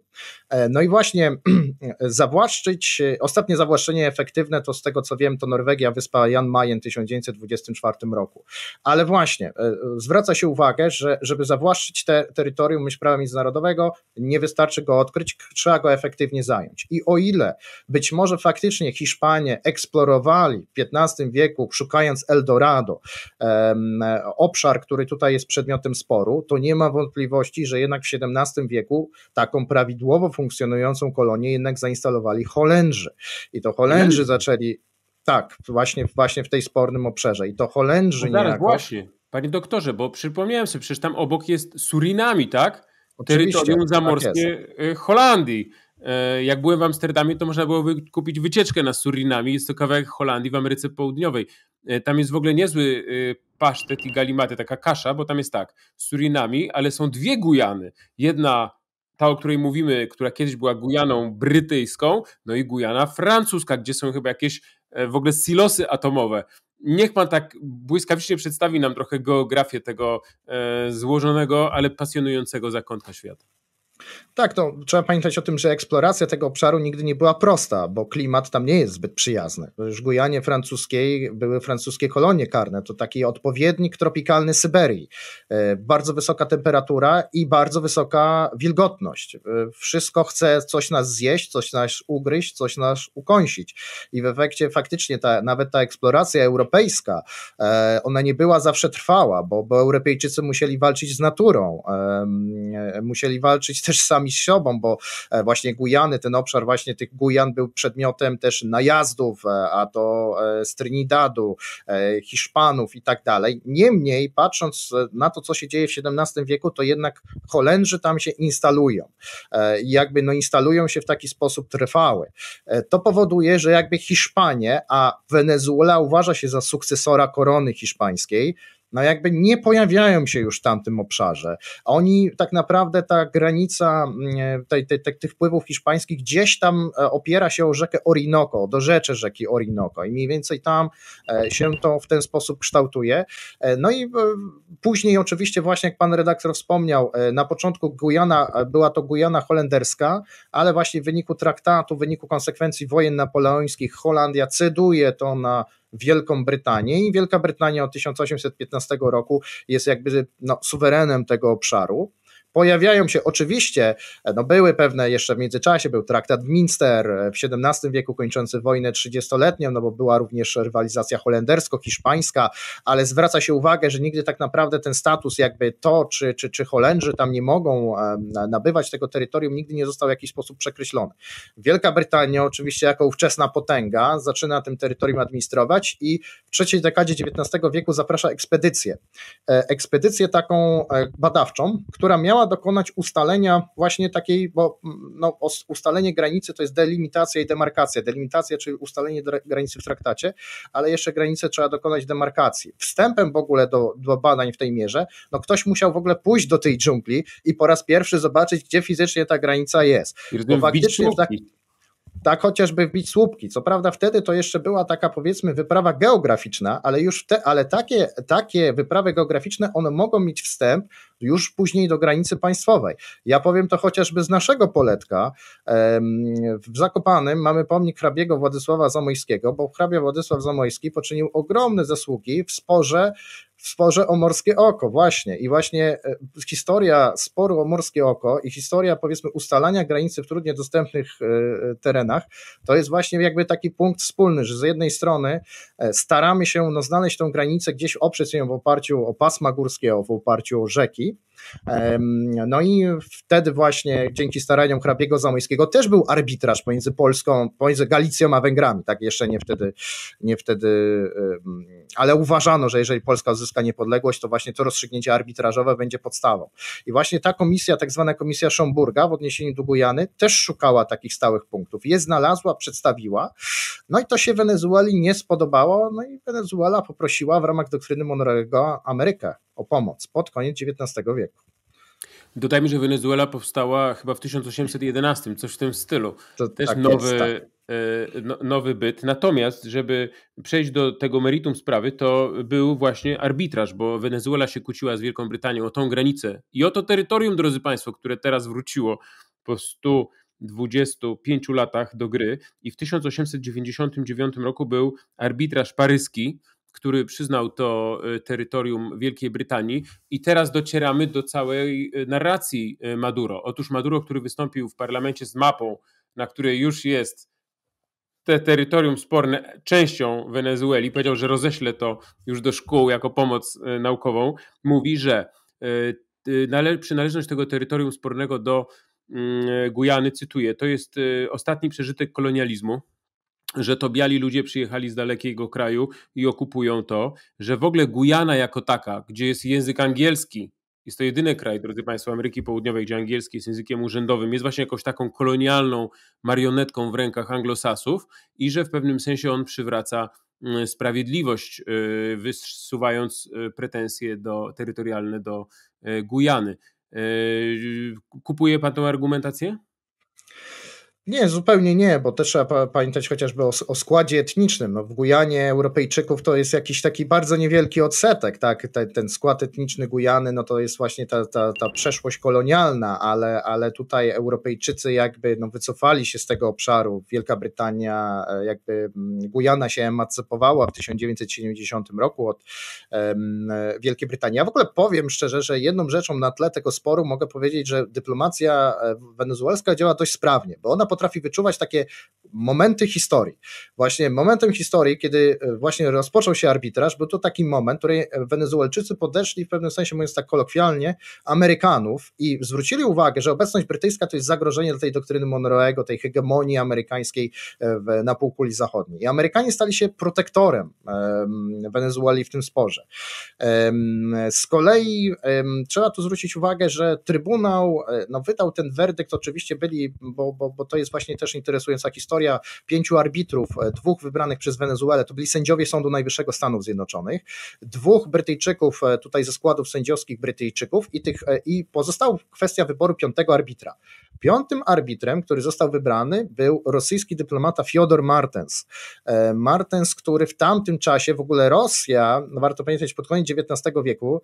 E, no no i właśnie zawłaszczyć, ostatnie zawłaszczenie efektywne to z tego co wiem to Norwegia, wyspa Jan Mayen 1924 roku. Ale właśnie e, zwraca się uwagę, że żeby zawłaszczyć te terytorium myśl prawa międzynarodowego nie wystarczy go odkryć, trzeba go efektywnie zająć. I o ile być może faktycznie Hiszpanie eksplorowali w XV wieku szukając Eldorado obszar, który tutaj jest przedmiotem sporu, to nie ma wątpliwości, że jednak w XVII wieku taką prawidłowo funkcjonującą funkcjonującą kolonię jednak zainstalowali Holendrzy. I to Holendrzy zaczęli, tak, właśnie, właśnie w tej spornym obszarze. I to Holendrzy no niejako... właśnie, panie doktorze, bo przypomniałem sobie, przecież tam obok jest Surinami, tak? Oczywiście, Terytorium tak zamorskie tak Holandii. E, jak byłem w Amsterdamie, to można było kupić wycieczkę na Surinami. Jest to kawałek Holandii w Ameryce Południowej. E, tam jest w ogóle niezły pasztet i galimaty, taka kasza, bo tam jest tak, Surinami, ale są dwie Gujany. Jedna ta, o której mówimy, która kiedyś była Gujaną brytyjską, no i Gujana francuska, gdzie są chyba jakieś e, w ogóle silosy atomowe. Niech pan tak błyskawicznie przedstawi nam trochę geografię tego e, złożonego, ale pasjonującego zakątka świata. Tak, no, trzeba pamiętać o tym, że eksploracja tego obszaru nigdy nie była prosta, bo klimat tam nie jest zbyt przyjazny. No, już Gujanie francuskiej były francuskie kolonie karne, to taki odpowiednik tropikalny Syberii. E, bardzo wysoka temperatura i bardzo wysoka wilgotność. E, wszystko chce coś nas zjeść, coś nas ugryźć, coś nas ukąsić. I w efekcie faktycznie ta, nawet ta eksploracja europejska, e, ona nie była zawsze trwała, bo, bo Europejczycy musieli walczyć z naturą, musieli walczyć też też sami z sobą, bo e, właśnie Gujany, ten obszar właśnie tych Gujan był przedmiotem też najazdów, e, a to e, z Trinidadu, Hiszpanów i tak dalej. Niemniej, patrząc na to, co się dzieje w XVII wieku, to jednak Holendrzy tam się instalują. Jakby no instalują się w taki sposób trwały. To powoduje, że jakby Hiszpanie, a Wenezuela uważa się za sukcesora korony hiszpańskiej, no jakby nie pojawiają się już w tamtym obszarze. Oni tak naprawdę ta granica mm, e, tych wpływów hiszpańskich gdzieś tam e, opiera się o rzekę Orinoco, do rzeczy rzeki Orinoco i mniej więcej tam e, się to w ten sposób kształtuje. No i później oczywiście właśnie jak pan redaktor wspomniał, na początku Gujana, była to Gujana holenderska, ale właśnie w wyniku traktatu, w wyniku konsekwencji wojen napoleońskich Holandia ceduje to na Wielką Brytanię i Wielka Brytania od 1815 roku jest jakby no, suwerenem tego obszaru. Pojawiają się oczywiście, e, no były pewne jeszcze w międzyczasie, był traktat w Minster e, w XVII wieku kończący wojnę 30-letnią, no bo była również rywalizacja holendersko-hiszpańska, ale zwraca się uwagę, że nigdy tak naprawdę ten status jakby to, czy, czy, czy Holendrzy tam nie mogą nabywać tego terytorium, nigdy nie został w jakiś sposób przekreślony. Wielka Brytania oczywiście jako ówczesna potęga zaczyna tym terytorium administrować i w trzeciej dekadzie XIX wieku zaprasza ekspedycję. E, ekspedycję taką badawczą, która miała dokonać ustalenia właśnie takiej, bo mm, no, ustalenie granicy to jest delimitacja i demarkacja. Delimitacja, czyli ustalenie granicy w traktacie, ale jeszcze granice trzeba dokonać demarkacji. Wstępem w ogóle do, do badań w tej mierze, no ktoś musiał w ogóle pójść do tej dżungli i po raz pierwszy zobaczyć, gdzie fizycznie ta granica jest. Bo faktycznie tak tak chociażby wbić słupki. Co prawda wtedy to jeszcze była taka powiedzmy wyprawa geograficzna, ale już te, ale takie, takie wyprawy geograficzne one mogą mieć wstęp już później do granicy państwowej. Ja powiem to chociażby z naszego poletka. W Zakopanym mamy pomnik hrabiego Władysława Zamojskiego, bo hrabia Władysław Zamojski poczynił ogromne zasługi w sporze w sporze o morskie oko, właśnie. I właśnie e, historia sporu o morskie oko i historia, powiedzmy, ustalania granicy w trudnie dostępnych e, terenach, to jest właśnie jakby taki punkt wspólny, że z jednej strony e, staramy się no, znaleźć tą granicę, gdzieś oprzeć ją w oparciu o pasma górskie, w oparciu o rzeki, no i wtedy właśnie dzięki staraniom Hrabiego Zamojskiego też był arbitraż pomiędzy Polską, pomiędzy Galicją a Węgrami, tak jeszcze nie wtedy, nie wtedy, ale uważano, że jeżeli Polska uzyska niepodległość, to właśnie to rozstrzygnięcie arbitrażowe będzie podstawą. I właśnie ta komisja, tak zwana komisja Szomburga w odniesieniu do Gujany też szukała takich stałych punktów. Je znalazła, przedstawiła, no i to się Wenezueli nie spodobało, no i Wenezuela poprosiła w ramach doktryny Monroego Amerykę o pomoc pod koniec XIX wieku. Dodajmy, że Wenezuela powstała chyba w 1811, coś w tym stylu. To, Też tak nowy, jest, tak. E, no, nowy byt. Natomiast, żeby przejść do tego meritum sprawy, to był właśnie arbitraż, bo Wenezuela się kłóciła z Wielką Brytanią o tą granicę i o to terytorium, drodzy Państwo, które teraz wróciło po 125 latach do gry i w 1899 roku był arbitraż paryski, który przyznał to e, terytorium Wielkiej Brytanii. I teraz docieramy do całej e, narracji e, Maduro. Otóż Maduro, który wystąpił w parlamencie z mapą, na której już jest te terytorium sporne częścią Wenezueli, powiedział, że roześle to już do szkół jako pomoc naukową, mówi, że przynależność tego terytorium spornego do mm, Gujany, cytuję, to jest ostatni przeżytek kolonializmu, że to biali ludzie przyjechali z dalekiego kraju i okupują to, że w ogóle Gujana jako taka, gdzie jest język angielski, jest to jedyny kraj, drodzy Państwo, Ameryki Południowej, gdzie angielski jest językiem urzędowym, jest właśnie jakąś taką kolonialną marionetką w rękach anglosasów i że w pewnym sensie on przywraca mm, sprawiedliwość, y, wysuwając y, pretensje do, terytorialne do y, Gujany. Kupuje Pan tą argumentację? Nie, zupełnie nie, bo też trzeba pamiętać chociażby o, o, składzie etnicznym. No, w Gujanie Europejczyków to jest jakiś taki bardzo niewielki odsetek, tak? Ten, ten skład etniczny Gujany, no to jest właśnie ta, ta, ta przeszłość kolonialna, ale, ale tutaj Europejczycy jakby no, wycofali się z tego obszaru. Wielka Brytania, e, jakby mm, Gujana się emancypowała w 1970 roku od um, Wielkiej Brytanii. Ja w ogóle powiem szczerze, że jedną rzeczą na tle tego sporu mogę powiedzieć, że dyplomacja e, wenezuelska działa dość sprawnie, bo ona potrafi wyczuwać takie momenty historii. Właśnie momentem historii, kiedy e, właśnie rozpoczął się arbitraż, był to taki moment, który e, Wenezuelczycy podeszli w pewnym sensie, mówiąc tak kolokwialnie, Amerykanów i zwrócili uwagę, że obecność brytyjska to jest zagrożenie dla tej doktryny Monroego, tej hegemonii amerykańskiej e, na półkuli zachodniej. I Amerykanie stali się protektorem Wenezueli w tym sporze. Z kolei trzeba tu zwrócić uwagę, że Trybunał no, wydał ten werdykt, oczywiście byli, bo, bo, bo to jest jest właśnie też interesująca historia pięciu arbitrów, e, dwóch wybranych przez Wenezuelę, to byli sędziowie Sądu Najwyższego Stanów Zjednoczonych, dwóch Brytyjczyków e, tutaj ze składów sędziowskich Brytyjczyków i, tych, e, i pozostała kwestia wyboru piątego arbitra. Piątym arbitrem, który został wybrany, był rosyjski dyplomata Fiodor Martens. Martens, który w tamtym czasie w ogóle Rosja, no warto pamiętać, pod koniec XIX wieku,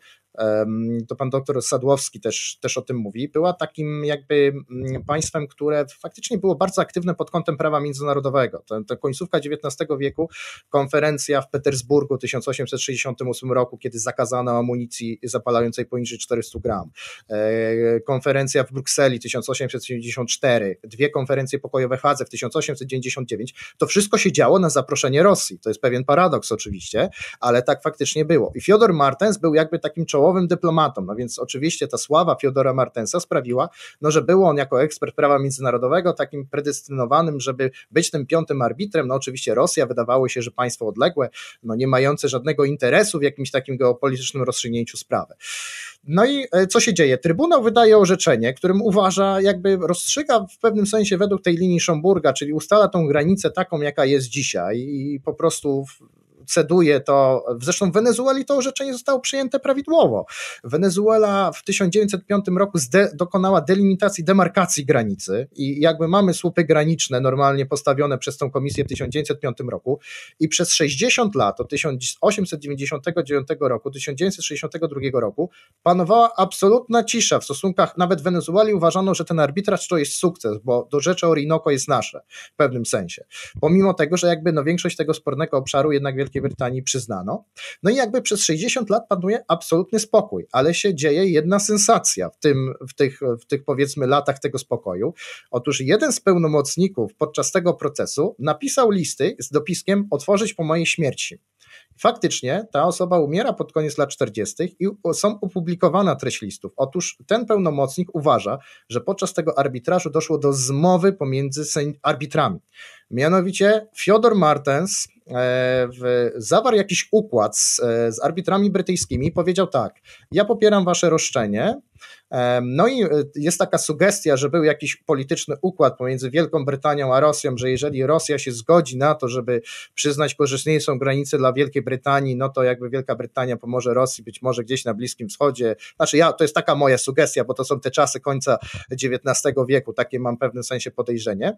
to pan doktor Sadłowski też, też o tym mówi, była takim jakby mm, państwem, które faktycznie było było bardzo aktywne pod kątem prawa międzynarodowego. Ta, ta końcówka XIX wieku, konferencja w Petersburgu w 1868 roku, kiedy zakazano amunicji zapalającej poniżej 400 gram. E, konferencja w Brukseli 1874, dwie konferencje pokojowe Hadze w 1899. To wszystko się działo na zaproszenie Rosji. To jest pewien paradoks oczywiście, ale tak faktycznie było. I Fiodor Martens był jakby takim czołowym dyplomatą, no więc oczywiście ta sława Fiodora Martensa sprawiła, no, że był on jako ekspert prawa międzynarodowego takim takim predestynowanym, żeby być tym piątym arbitrem. No oczywiście Rosja wydawało się, że państwo odległe, no nie mające żadnego interesu w jakimś takim geopolitycznym rozstrzygnięciu sprawy. No i e, co się dzieje? Trybunał wydaje orzeczenie, którym uważa, jakby rozstrzyga w pewnym sensie według tej linii Schomburga, czyli ustala tą granicę taką, jaka jest dzisiaj i po prostu ceduje to, zresztą w Wenezueli to orzeczenie zostało przyjęte prawidłowo. Wenezuela w 1905 roku zde, dokonała delimitacji, demarkacji granicy i jakby mamy słupy graniczne normalnie postawione przez tą komisję w 1905 roku i przez 60 lat, od 1899 roku, 1962 roku panowała absolutna cisza w stosunkach, nawet w Wenezueli uważano, że ten arbitraż to jest sukces, bo do rzeczy Orinoco jest nasze w pewnym sensie. Pomimo tego, że jakby no większość tego spornego obszaru jednak wielkie Wielkiej Brytanii przyznano. No i jakby przez 60 lat panuje absolutny spokój, ale się dzieje jedna sensacja w, tym, w, tych, w tych powiedzmy latach tego spokoju. Otóż jeden z pełnomocników podczas tego procesu napisał listy z dopiskiem otworzyć po mojej śmierci. Faktycznie ta osoba umiera pod koniec lat 40. i są opublikowana treść listów. Otóż ten pełnomocnik uważa, że podczas tego arbitrażu doszło do zmowy pomiędzy arbitrami. Mianowicie Fiodor Martens e, w, zawarł jakiś układ z, e, z arbitrami brytyjskimi i powiedział tak: Ja popieram wasze roszczenie. E, no i jest taka sugestia, że był jakiś polityczny układ pomiędzy Wielką Brytanią a Rosją, że jeżeli Rosja się zgodzi na to, żeby przyznać korzystniejszą granicę dla Wielkiej Brytanii, no to jakby Wielka Brytania pomoże Rosji być może gdzieś na Bliskim Wschodzie. Znaczy ja, to jest taka moja sugestia, bo to są te czasy końca XIX wieku, takie mam w pewnym sensie podejrzenie.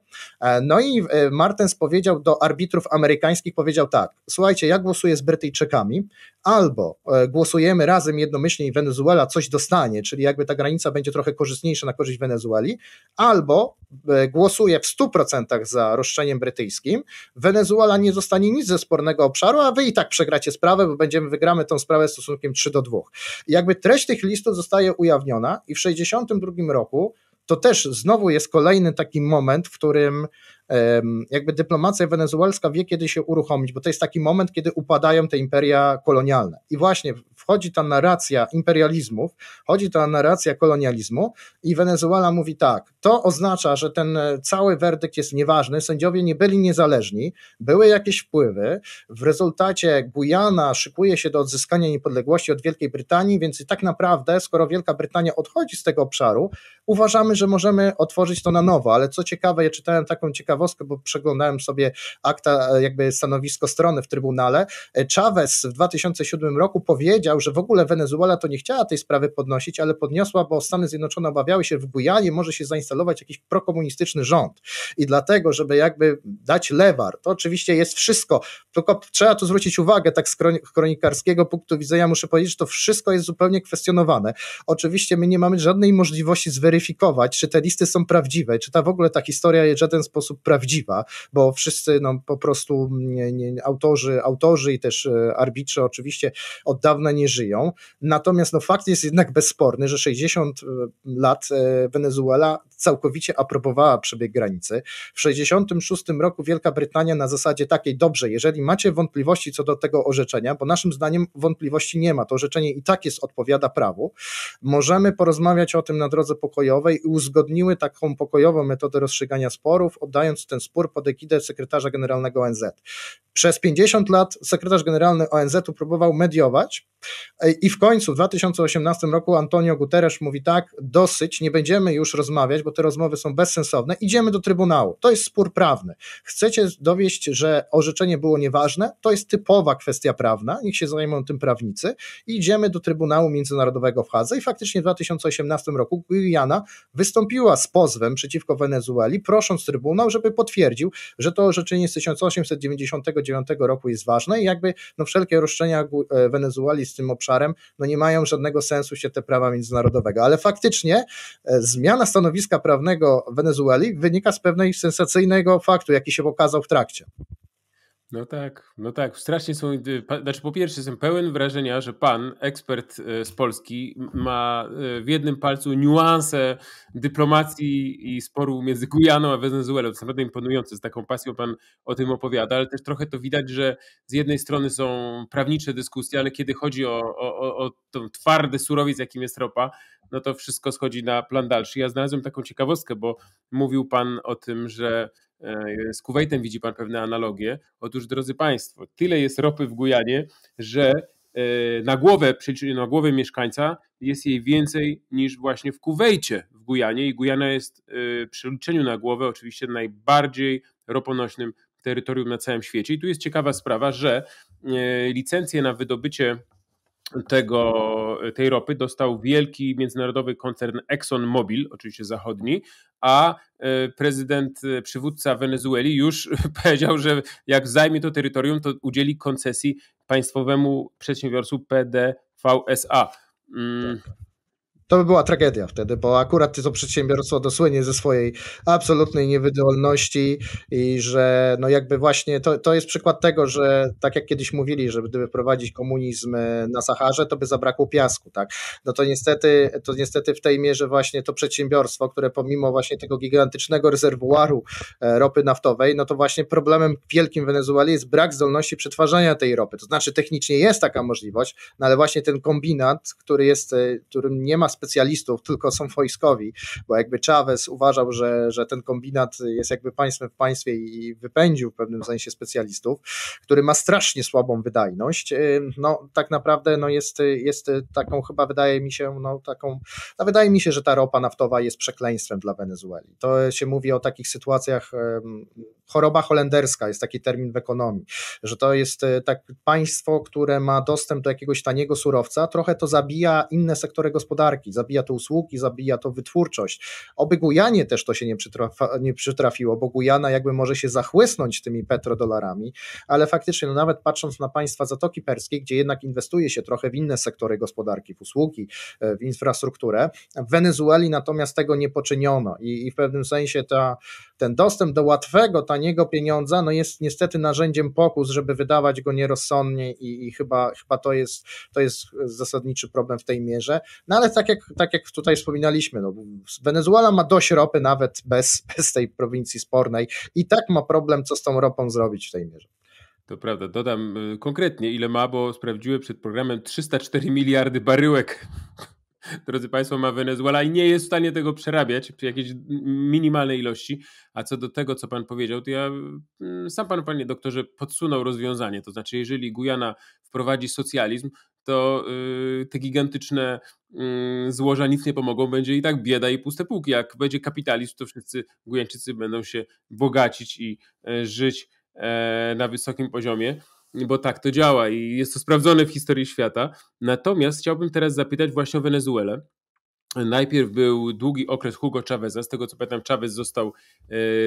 No i Martens powiedział do arbitrów amerykańskich, powiedział tak, słuchajcie, ja głosuję z Brytyjczykami, albo e, głosujemy razem jednomyślnie i Wenezuela coś dostanie, czyli jakby ta granica będzie trochę korzystniejsza na korzyść Wenezueli, albo e, głosuje w 100% za roszczeniem brytyjskim, Wenezuela nie zostanie nic ze spornego obszaru, a wy i tak przegracie sprawę, bo będziemy wygramy tą sprawę stosunkiem 3 do 2. jakby treść tych listów zostaje ujawniona i w 62 roku to też znowu jest kolejny taki moment, w którym jakby dyplomacja wenezuelska wie, kiedy się uruchomić, bo to jest taki moment, kiedy upadają te imperia kolonialne. I właśnie wchodzi ta narracja imperializmów, wchodzi ta narracja kolonializmu i Wenezuela mówi tak, to oznacza, że ten e, cały werdykt jest nieważny, sędziowie nie byli niezależni, były jakieś wpływy, w rezultacie Gujana szykuje się do odzyskania niepodległości od Wielkiej Brytanii, więc tak naprawdę, skoro Wielka Brytania odchodzi z tego obszaru, uważamy, że możemy otworzyć to na nowo, ale co ciekawe, ja czytałem taką ciekawą ciekawostkę, bo przeglądałem sobie akta, e, jakby stanowisko strony w Trybunale. E, Chavez w 2007 roku powiedział, że w ogóle Wenezuela to nie chciała tej sprawy podnosić, ale podniosła, bo Stany Zjednoczone obawiały się, w Gujanie może się zainstalować jakiś prokomunistyczny rząd. I dlatego, żeby jakby dać lewar, to oczywiście jest wszystko, tylko trzeba tu zwrócić uwagę, tak z kronikarskiego punktu widzenia muszę powiedzieć, że to wszystko jest zupełnie kwestionowane. Oczywiście my nie mamy żadnej możliwości zweryfikować, czy te listy są prawdziwe, czy ta w ogóle ta historia jest w żaden sposób prawdziwa, bo wszyscy no, po prostu nie, nie, autorzy, autorzy i też e, arbitrze oczywiście od dawna nie żyją. Natomiast no, fakt jest jednak bezsporny, że 60 e, lat e, Wenezuela całkowicie aprobowała przebieg granicy. W 66 roku Wielka Brytania na zasadzie takiej, dobrze, jeżeli macie wątpliwości co do tego orzeczenia, bo naszym zdaniem wątpliwości nie ma, to orzeczenie i tak jest, odpowiada prawu, możemy porozmawiać o tym na drodze pokojowej i uzgodniły taką pokojową metodę rozstrzygania sporów, oddając ten spór pod egidę sekretarza generalnego ONZ. Przez 50 lat sekretarz generalny ONZ-u próbował mediować e, i w końcu w 2018 roku Antonio Guterres mówi tak, dosyć, nie będziemy już rozmawiać, bo te rozmowy są bezsensowne, idziemy do Trybunału. To jest spór prawny. Chcecie dowieść, że orzeczenie było nieważne? To jest typowa kwestia prawna, niech się zajmą tym prawnicy. I idziemy do Trybunału Międzynarodowego w Hadze i faktycznie w 2018 roku Guyana wystąpiła z pozwem przeciwko Wenezueli, prosząc Trybunał, żeby żeby potwierdził, że to orzeczenie z 1899 roku jest ważne i jakby no, wszelkie roszczenia e, Wenezueli z tym obszarem no, nie mają żadnego sensu się te prawa międzynarodowego. Ale faktycznie e, zmiana stanowiska prawnego Wenezueli wynika z pewnej sensacyjnego faktu, jaki się pokazał w trakcie. No tak, no tak. Strasznie są. Y, znaczy, po pierwsze, jestem pełen wrażenia, że pan, ekspert y, z Polski, ma y, w jednym palcu niuanse dyplomacji i sporu między Gujaną a Wenezuelą. To jest naprawdę imponujące. Z taką pasją pan o tym opowiada, ale też trochę to widać, że z jednej strony są prawnicze dyskusje, ale kiedy chodzi o, o, o ten twardy surowiec, jakim jest ropa, no to wszystko schodzi na plan dalszy. Ja znalazłem taką ciekawostkę, bo mówił pan o tym, że E, z Kuwejtem widzi pan pewne analogie. Otóż, drodzy Państwo, tyle jest ropy w Gujanie, że e, na głowę, na głowę mieszkańca jest jej więcej niż właśnie w Kuwejcie, w Gujanie. I Gujana jest e, przy liczeniu na głowę oczywiście najbardziej roponośnym terytorium na całym świecie. I tu jest ciekawa sprawa, że licencje na wydobycie tego, tej ropy dostał wielki międzynarodowy koncern ExxonMobil, oczywiście zachodni, a e, prezydent, e, przywódca Wenezueli już powiedział, że jak zajmie to terytorium, to udzieli koncesji państwowemu przedsiębiorstwu PDVSA. Mm, tak to by była tragedia wtedy, bo akurat to przedsiębiorstwo dosłynie ze swojej absolutnej niewydolności i że no jakby właśnie to, to jest przykład tego, że tak jak kiedyś mówili, że gdyby prowadzić komunizm e, na Saharze, to by zabrakło piasku, tak? No to niestety, to niestety w tej mierze właśnie to przedsiębiorstwo, które pomimo właśnie tego gigantycznego rezerwuaru e, ropy naftowej, no to właśnie problemem wielkim Wenezueli jest brak zdolności przetwarzania tej ropy. To znaczy technicznie jest taka możliwość, no ale właśnie ten kombinat, który jest, e, którym nie ma specjalistów, tylko są wojskowi, bo jakby Chavez uważał, że, że ten kombinat jest jakby państwem w państwie i wypędził w pewnym sensie specjalistów, który ma strasznie słabą wydajność, y, no tak naprawdę no jest, jest taką chyba wydaje mi się, no taką, no wydaje mi się, że ta ropa naftowa jest przekleństwem dla Wenezueli. To się mówi o takich sytuacjach, choroba holenderska jest taki termin w ekonomii, że to jest e, tak państwo, które ma dostęp do jakiegoś taniego surowca, trochę to zabija inne sektory gospodarki, zabija to usługi, zabija to wytwórczość. Oby Gujanie też to się nie, przytrafa, nie przytrafiło, bo Gujana jakby może się zachłysnąć tymi petrodolarami, ale faktycznie no nawet patrząc na państwa Zatoki Perskiej, gdzie jednak inwestuje się trochę w inne sektory gospodarki, w usługi, e, w infrastrukturę, w Wenezueli natomiast tego nie poczyniono i, i w pewnym sensie ta, ten dostęp do łatwego, taniego pieniądza no jest niestety narzędziem pokus, żeby wydawać go nierozsądnie i, i chyba, chyba to, jest, to jest zasadniczy problem w tej mierze, no ale tak jak, tak jak tutaj wspominaliśmy, no, Wenezuela ma dość ropy nawet bez, bez tej prowincji spornej i tak ma problem, co z tą ropą zrobić w tej mierze. To prawda, dodam y, konkretnie ile ma, bo sprawdziłem przed programem 304 miliardy baryłek. Drodzy Państwo, ma Wenezuela i nie jest w stanie tego przerabiać przy jakiejś minimalnej ilości. A co do tego, co Pan powiedział, to ja mm, sam Pan, Panie Doktorze, podsunął rozwiązanie. To znaczy, jeżeli Gujana wprowadzi socjalizm, to y, te gigantyczne mm, złoża nic nie pomogą, będzie i tak bieda i puste półki. Jak będzie kapitalizm, to wszyscy Gujańczycy będą się bogacić i e, żyć e, na wysokim poziomie, bo tak to działa i jest to sprawdzone w historii świata. Natomiast chciałbym teraz zapytać właśnie o Wenezuelę. Najpierw był długi okres Hugo Chaveza. Z tego co pamiętam, Chavez został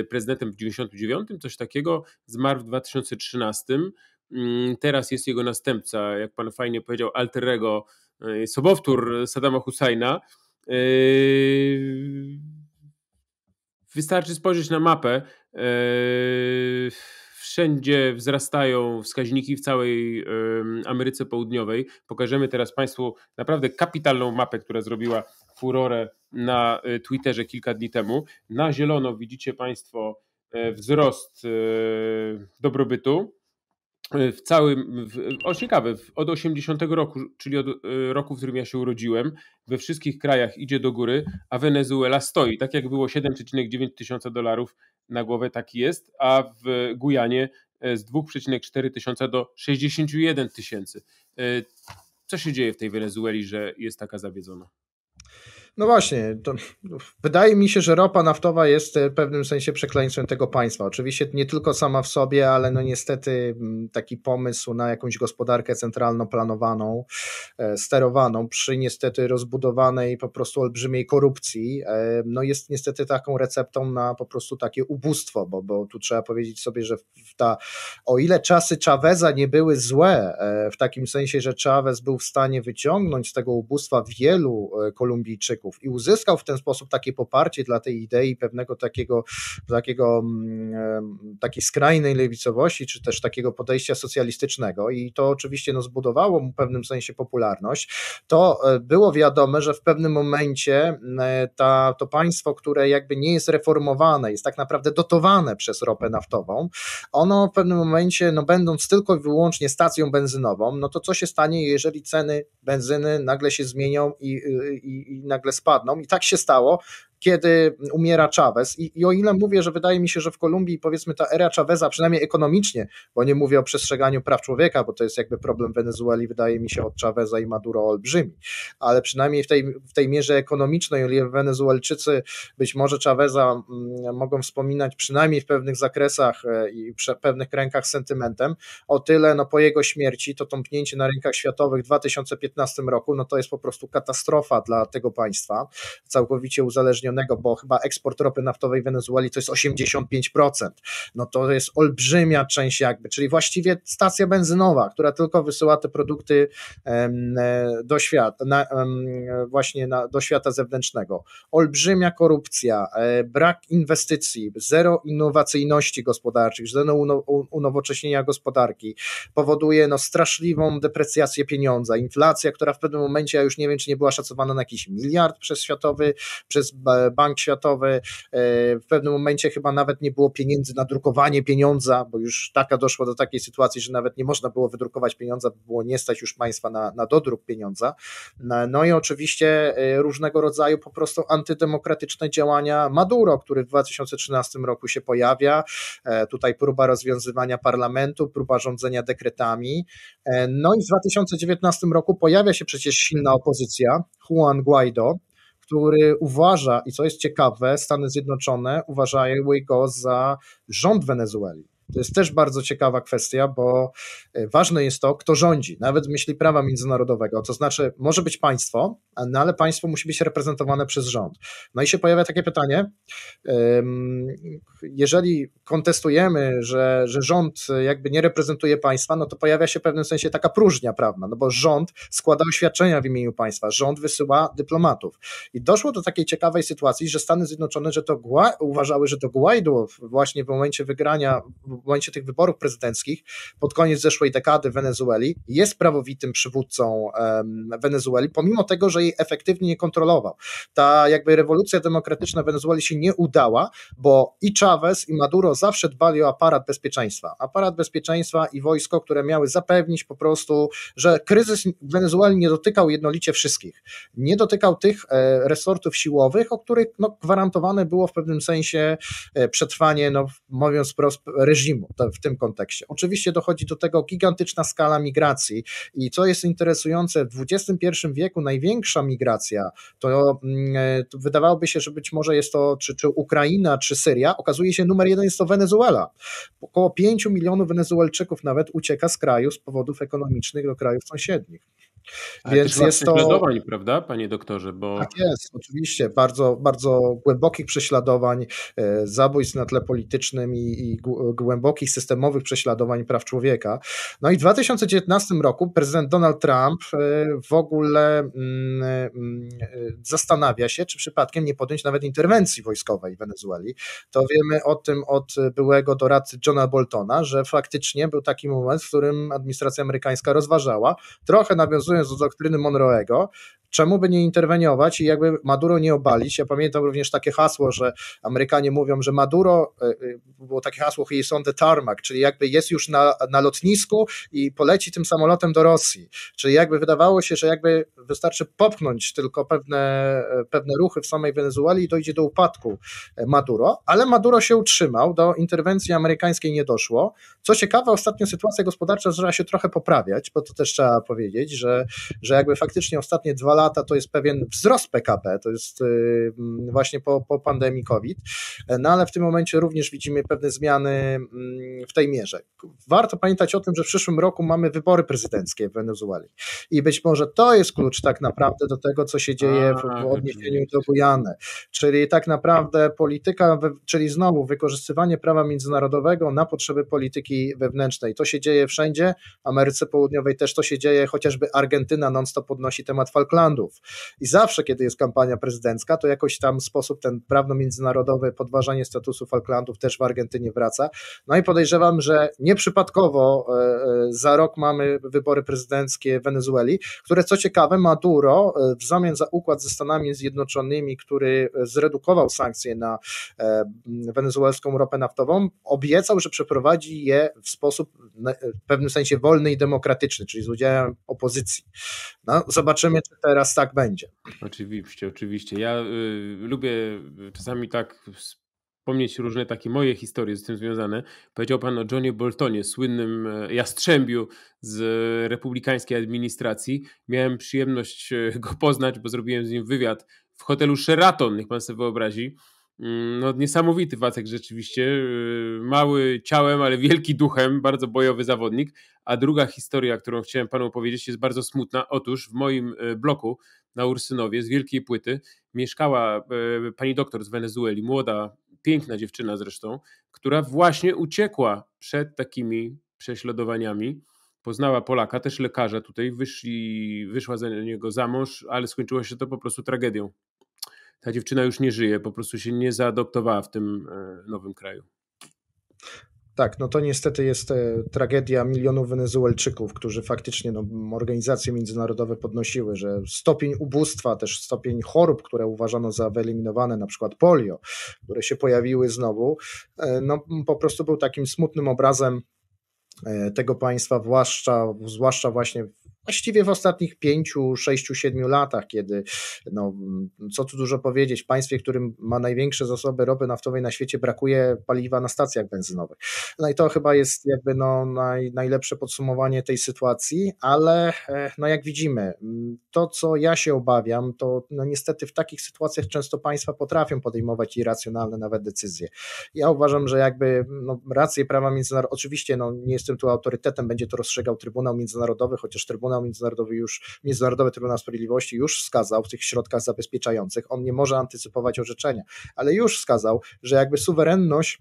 e, prezydentem w 1999, coś takiego, zmarł w 2013. Mm, teraz jest jego następca, jak pan fajnie powiedział, Alterego, e, sobowtór Sadama Husajna. E, wystarczy spojrzeć na mapę. E, wszędzie wzrastają wskaźniki w całej Ameryce Południowej. Pokażemy teraz Państwu naprawdę kapitalną mapę, która zrobiła furorę na Twitterze kilka dni temu. Na zielono widzicie Państwo wzrost dobrobytu Y, w całym, o ciekawe, od 80 roku, czyli od y, roku, w którym ja się urodziłem, we wszystkich krajach idzie do góry, a Wenezuela stoi. Tak jak było 7,9 tysiąca dolarów na głowę, taki jest, a w Gujanie e, z 2,4 tysiąca do 61 tysięcy. E, co się dzieje w tej Wenezueli, że jest taka zawiedzona? No właśnie, to, wydaje mi się, że ropa naftowa jest w pewnym sensie przekleństwem tego państwa. Oczywiście nie tylko sama w sobie, ale no niestety mm, taki pomysł na jakąś gospodarkę centralną planowaną, e, sterowaną przy niestety rozbudowanej po prostu olbrzymiej korupcji, e, no jest niestety taką receptą na po prostu takie ubóstwo, bo, bo tu trzeba powiedzieć sobie, że ta, o ile czasy Chaveza nie były złe, e, w takim sensie, że Chavez był w stanie wyciągnąć z tego ubóstwa wielu Kolumbijczyków, Chińczyków i uzyskał w ten sposób takie poparcie dla tej idei pewnego takiego, takiego mm, takiej skrajnej lewicowości, czy też takiego podejścia socjalistycznego i to oczywiście no, zbudowało mu w pewnym sensie popularność, to e, było wiadome, że w pewnym momencie e, ta, to państwo, które jakby nie jest reformowane, jest tak naprawdę dotowane przez ropę naftową, ono w pewnym momencie, no będąc tylko i wyłącznie stacją benzynową, no to co się stanie, jeżeli ceny benzyny nagle się zmienią i, i, i nagle spadną i tak się stało, kiedy umiera Chavez. I, I, o ile mówię, że wydaje mi się, że w Kolumbii powiedzmy ta era Chaveza, przynajmniej ekonomicznie, bo nie mówię o przestrzeganiu praw człowieka, bo to jest jakby problem Wenezueli, wydaje mi się, od Chaveza i Maduro olbrzymi, ale przynajmniej w tej, w tej mierze ekonomicznej, o ile Wenezuelczycy być może Chaveza mogą wspominać przynajmniej w pewnych zakresach e, i w pewnych kręgach sentymentem, o tyle no, po jego śmierci to tąpnięcie na rynkach światowych w 2015 roku, no to jest po prostu katastrofa dla tego państwa państwa całkowicie uzależnionego, bo chyba eksport ropy naftowej Wenezueli to jest 85%. No to jest olbrzymia część jakby, czyli właściwie stacja benzynowa, która tylko wysyła te produkty e, do świata, na, właśnie na, do świata zewnętrznego. Olbrzymia korupcja, e, brak inwestycji, zero innowacyjności gospodarczych, zero unowocześnienia gospodarki powoduje no, straszliwą deprecjację pieniądza, inflacja, która w pewnym momencie, ja już nie wiem, czy nie była szacowana na jakiś miliard, miliard przez Światowy, przez Bank Światowy. E, w pewnym momencie chyba nawet nie było pieniędzy na drukowanie pieniądza, bo już taka doszło do takiej sytuacji, że nawet nie można było wydrukować pieniądza, było nie stać już państwa na, na dodruk pieniądza. No, no i oczywiście e, różnego rodzaju po prostu antydemokratyczne działania Maduro, który w 2013 roku się pojawia. E, tutaj próba rozwiązywania parlamentu, próba rządzenia dekretami. No i w 2019 roku pojawia się przecież silna opozycja, Juan Guaido, który uważa, i co jest ciekawe, Stany Zjednoczone uważają go za rząd Wenezueli. To jest też bardzo ciekawa kwestia, bo e, ważne jest to, kto rządzi, nawet w myśli prawa międzynarodowego. To znaczy, może być państwo, no ale państwo musi być reprezentowane przez rząd. No i się pojawia takie pytanie, jeżeli kontestujemy, że, że rząd e, jakby nie reprezentuje państwa, no to pojawia się w pewnym sensie taka próżnia prawna, no bo rząd składa oświadczenia w imieniu państwa, rząd wysyła dyplomatów. I doszło do takiej ciekawej sytuacji, że Stany Zjednoczone że to uważały, że to Guaido właśnie w momencie wygrania momencie tych wyborów prezydenckich pod koniec zeszłej dekady w Wenezueli, jest prawowitym przywódcą Wenezueli, pomimo tego, że jej efektywnie nie kontrolował. Ta jakby rewolucja demokratyczna w Wenezueli się nie udała, bo i Chavez, i Maduro zawsze dbali o aparat bezpieczeństwa. Aparat bezpieczeństwa i wojsko, które miały zapewnić po prostu, że kryzys w Wenezueli nie dotykał jednolicie wszystkich. Nie dotykał tych e, resortów siłowych, o których no, gwarantowane było w pewnym sensie e, przetrwanie, no, mówiąc wprost, reżimu reżimu w tym kontekście. Oczywiście dochodzi do tego gigantyczna skala migracji i co jest interesujące, w XXI wieku największa migracja to, mm, e, to wydawałoby się, że być może jest to czy, czy Ukraina, czy Syria, okazuje się numer jeden jest to Wenezuela. Około 5 milionów Wenezuelczyków nawet ucieka z kraju z powodów ekonomicznych do krajów sąsiednich. Ale Więc jest to. Prześladowań, prawda, panie doktorze? Bo... Tak jest, oczywiście. Bardzo, bardzo głębokich prześladowań, e, zabójstw na tle politycznym i, i głębokich systemowych prześladowań praw człowieka. No i w 2019 roku prezydent Donald Trump e, w ogóle mm, e, mm, zastanawia się, czy przypadkiem nie podjąć nawet interwencji wojskowej w Wenezueli. To wiemy o tym od byłego doradcy Johna Boltona, że faktycznie był taki moment, w którym administracja amerykańska rozważała, trochę nawiązując nawiązując do doktryny Monroego, czemu by nie interweniować i jakby Maduro nie obalić. Ja pamiętam również takie hasło, że Amerykanie mówią, że Maduro, e, e, było takie hasło he is on the tarmac, czyli jakby jest już na, na lotnisku i poleci tym samolotem do Rosji. Czyli jakby wydawało się, że jakby wystarczy popchnąć tylko pewne, e, pewne ruchy w samej Wenezueli i dojdzie do upadku Maduro, ale Maduro się utrzymał, do interwencji amerykańskiej nie doszło. Co ciekawe, ostatnio sytuacja gospodarcza zaczęła się trochę poprawiać, bo to też trzeba powiedzieć, że że, jakby faktycznie ostatnie dwa lata to jest pewien wzrost PKB, to jest y, mm, właśnie po, po pandemii COVID, no ale w tym momencie również widzimy pewne zmiany mm, w tej mierze. Warto pamiętać o tym, że w przyszłym roku mamy wybory prezydenckie w Wenezueli i być może to jest klucz tak naprawdę do tego, co się dzieje w, w tak, odniesieniu do Gujany, czyli tak naprawdę polityka, czyli znowu wykorzystywanie prawa międzynarodowego na potrzeby polityki wewnętrznej. To się dzieje wszędzie, Ameryce Południowej też to się dzieje, chociażby Argentynie Argentyna non-stop podnosi temat Falklandów. I zawsze, kiedy jest kampania prezydencka, to jakoś tam sposób ten prawno-międzynarodowy podważanie statusu Falklandów też w Argentynie wraca. No i podejrzewam, że nieprzypadkowo e, e, za rok mamy wybory prezydenckie w Wenezueli, które co ciekawe Maduro e, w zamian za układ ze Stanami Zjednoczonymi, który zredukował sankcje na wenezuelską ropę naftową, obiecał, że przeprowadzi je w sposób w pewnym sensie wolny i demokratyczny, czyli z udziałem opozycji. No, zobaczymy, czy teraz tak będzie. Oczywiście, oczywiście. Ja y, lubię czasami tak wspomnieć różne takie moje historie z tym związane. Powiedział pan o Johnie Boltonie, słynnym e, jastrzębiu z republikańskiej administracji. Miałem przyjemność e, go poznać, bo zrobiłem z nim wywiad w hotelu Sheraton, niech pan sobie wyobrazi Mm, no, niesamowity Wacek rzeczywiście. Y, mały ciałem, ale wielki duchem, bardzo bojowy zawodnik. A druga historia, którą chciałem panu opowiedzieć, jest bardzo smutna. Otóż w moim y, bloku na Ursynowie z wielkiej płyty mieszkała y, pani doktor z Wenezueli, młoda, piękna dziewczyna zresztą, która właśnie uciekła przed takimi prześladowaniami. Poznała Polaka, też lekarza tutaj, wyszli, wyszła za niego za mąż, ale skończyło się to po prostu tragedią ta dziewczyna już nie żyje, po prostu się nie zaadoptowała w tym e, nowym kraju. Tak, no to niestety jest e, tragedia milionów Wenezuelczyków, którzy faktycznie no, organizacje międzynarodowe podnosiły, że stopień ubóstwa, też stopień chorób, które uważano za wyeliminowane, na przykład polio, które się pojawiły znowu, e, no po prostu był takim smutnym obrazem tego państwa, zwłaszcza, zwłaszcza właśnie właściwie w ostatnich pięciu, sześciu, siedmiu latach, kiedy, no, co tu dużo powiedzieć, w państwie, którym ma największe zasoby ropy naftowej na świecie, brakuje paliwa na stacjach benzynowych. No i to chyba jest jakby no, naj, najlepsze podsumowanie tej sytuacji, ale e, no jak widzimy, to co ja się obawiam, to no, niestety w takich sytuacjach często państwa potrafią podejmować irracjonalne nawet decyzje. Ja uważam, że jakby no, rację prawa międzynarodowego, oczywiście no, nie jestem tu autorytetem, będzie to rozstrzegał Trybunał Międzynarodowy, chociaż Trybunał Trybunał Międzynarodowy już, Międzynarodowy Trybunał Sprawiedliwości już wskazał w tych środkach zabezpieczających, on nie może antycypować orzeczenia, ale już wskazał, że jakby suwerenność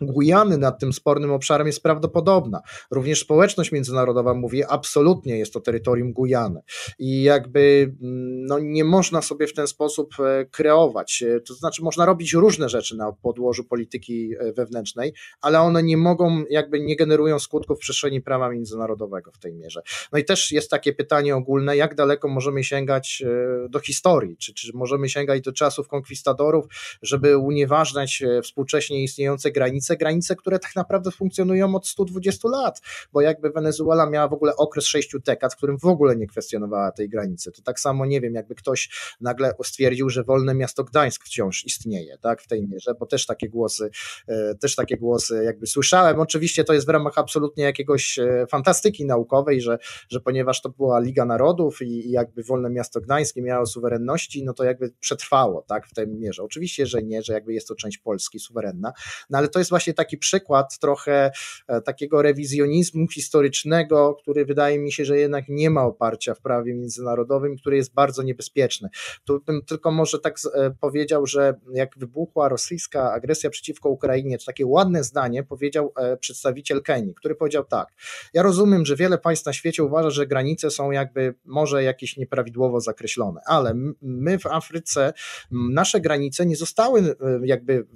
Gujany nad tym spornym obszarem jest prawdopodobna. Również społeczność międzynarodowa mówi, absolutnie jest to terytorium Gujany. I jakby mm, no, nie można sobie w ten sposób e, kreować. E, to znaczy, można robić różne rzeczy na podłożu polityki e, wewnętrznej, ale one nie mogą, jakby nie generują skutków w przestrzeni prawa międzynarodowego w tej mierze. No i też jest takie pytanie ogólne, jak daleko możemy sięgać do historii? Czy, czy możemy sięgać do czasów konkwistadorów, żeby unieważniać współcześnie istniejące granice? granice, granice, które tak naprawdę funkcjonują od 120 lat, bo jakby Wenezuela miała w ogóle okres sześciu dekad, w którym w ogóle nie kwestionowała tej granicy. To tak samo, nie wiem, jakby ktoś nagle stwierdził, że wolne miasto Gdańsk wciąż istnieje, tak, w tej mierze, bo też takie głosy, e, też takie głosy jakby słyszałem. Oczywiście to jest w ramach absolutnie jakiegoś e, fantastyki naukowej, że, że ponieważ to była Liga Narodów i jakby wolne miasto Gdańskie miało suwerenności, no to jakby przetrwało, tak, w tej mierze. Oczywiście, że nie, że jakby jest to część Polski suwerenna, no ale to jest właśnie właśnie taki przykład trochę e, takiego rewizjonizmu historycznego, który wydaje mi się, że jednak nie ma oparcia w prawie międzynarodowym, który jest bardzo niebezpieczny. Tu bym tylko może tak e, powiedział, że jak wybuchła rosyjska agresja przeciwko Ukrainie, to takie ładne zdanie powiedział e, przedstawiciel Kenii, który powiedział tak: Ja rozumiem, że wiele państw na świecie uważa, że granice są jakby może jakieś nieprawidłowo zakreślone, ale my w Afryce, nasze granice nie zostały jakby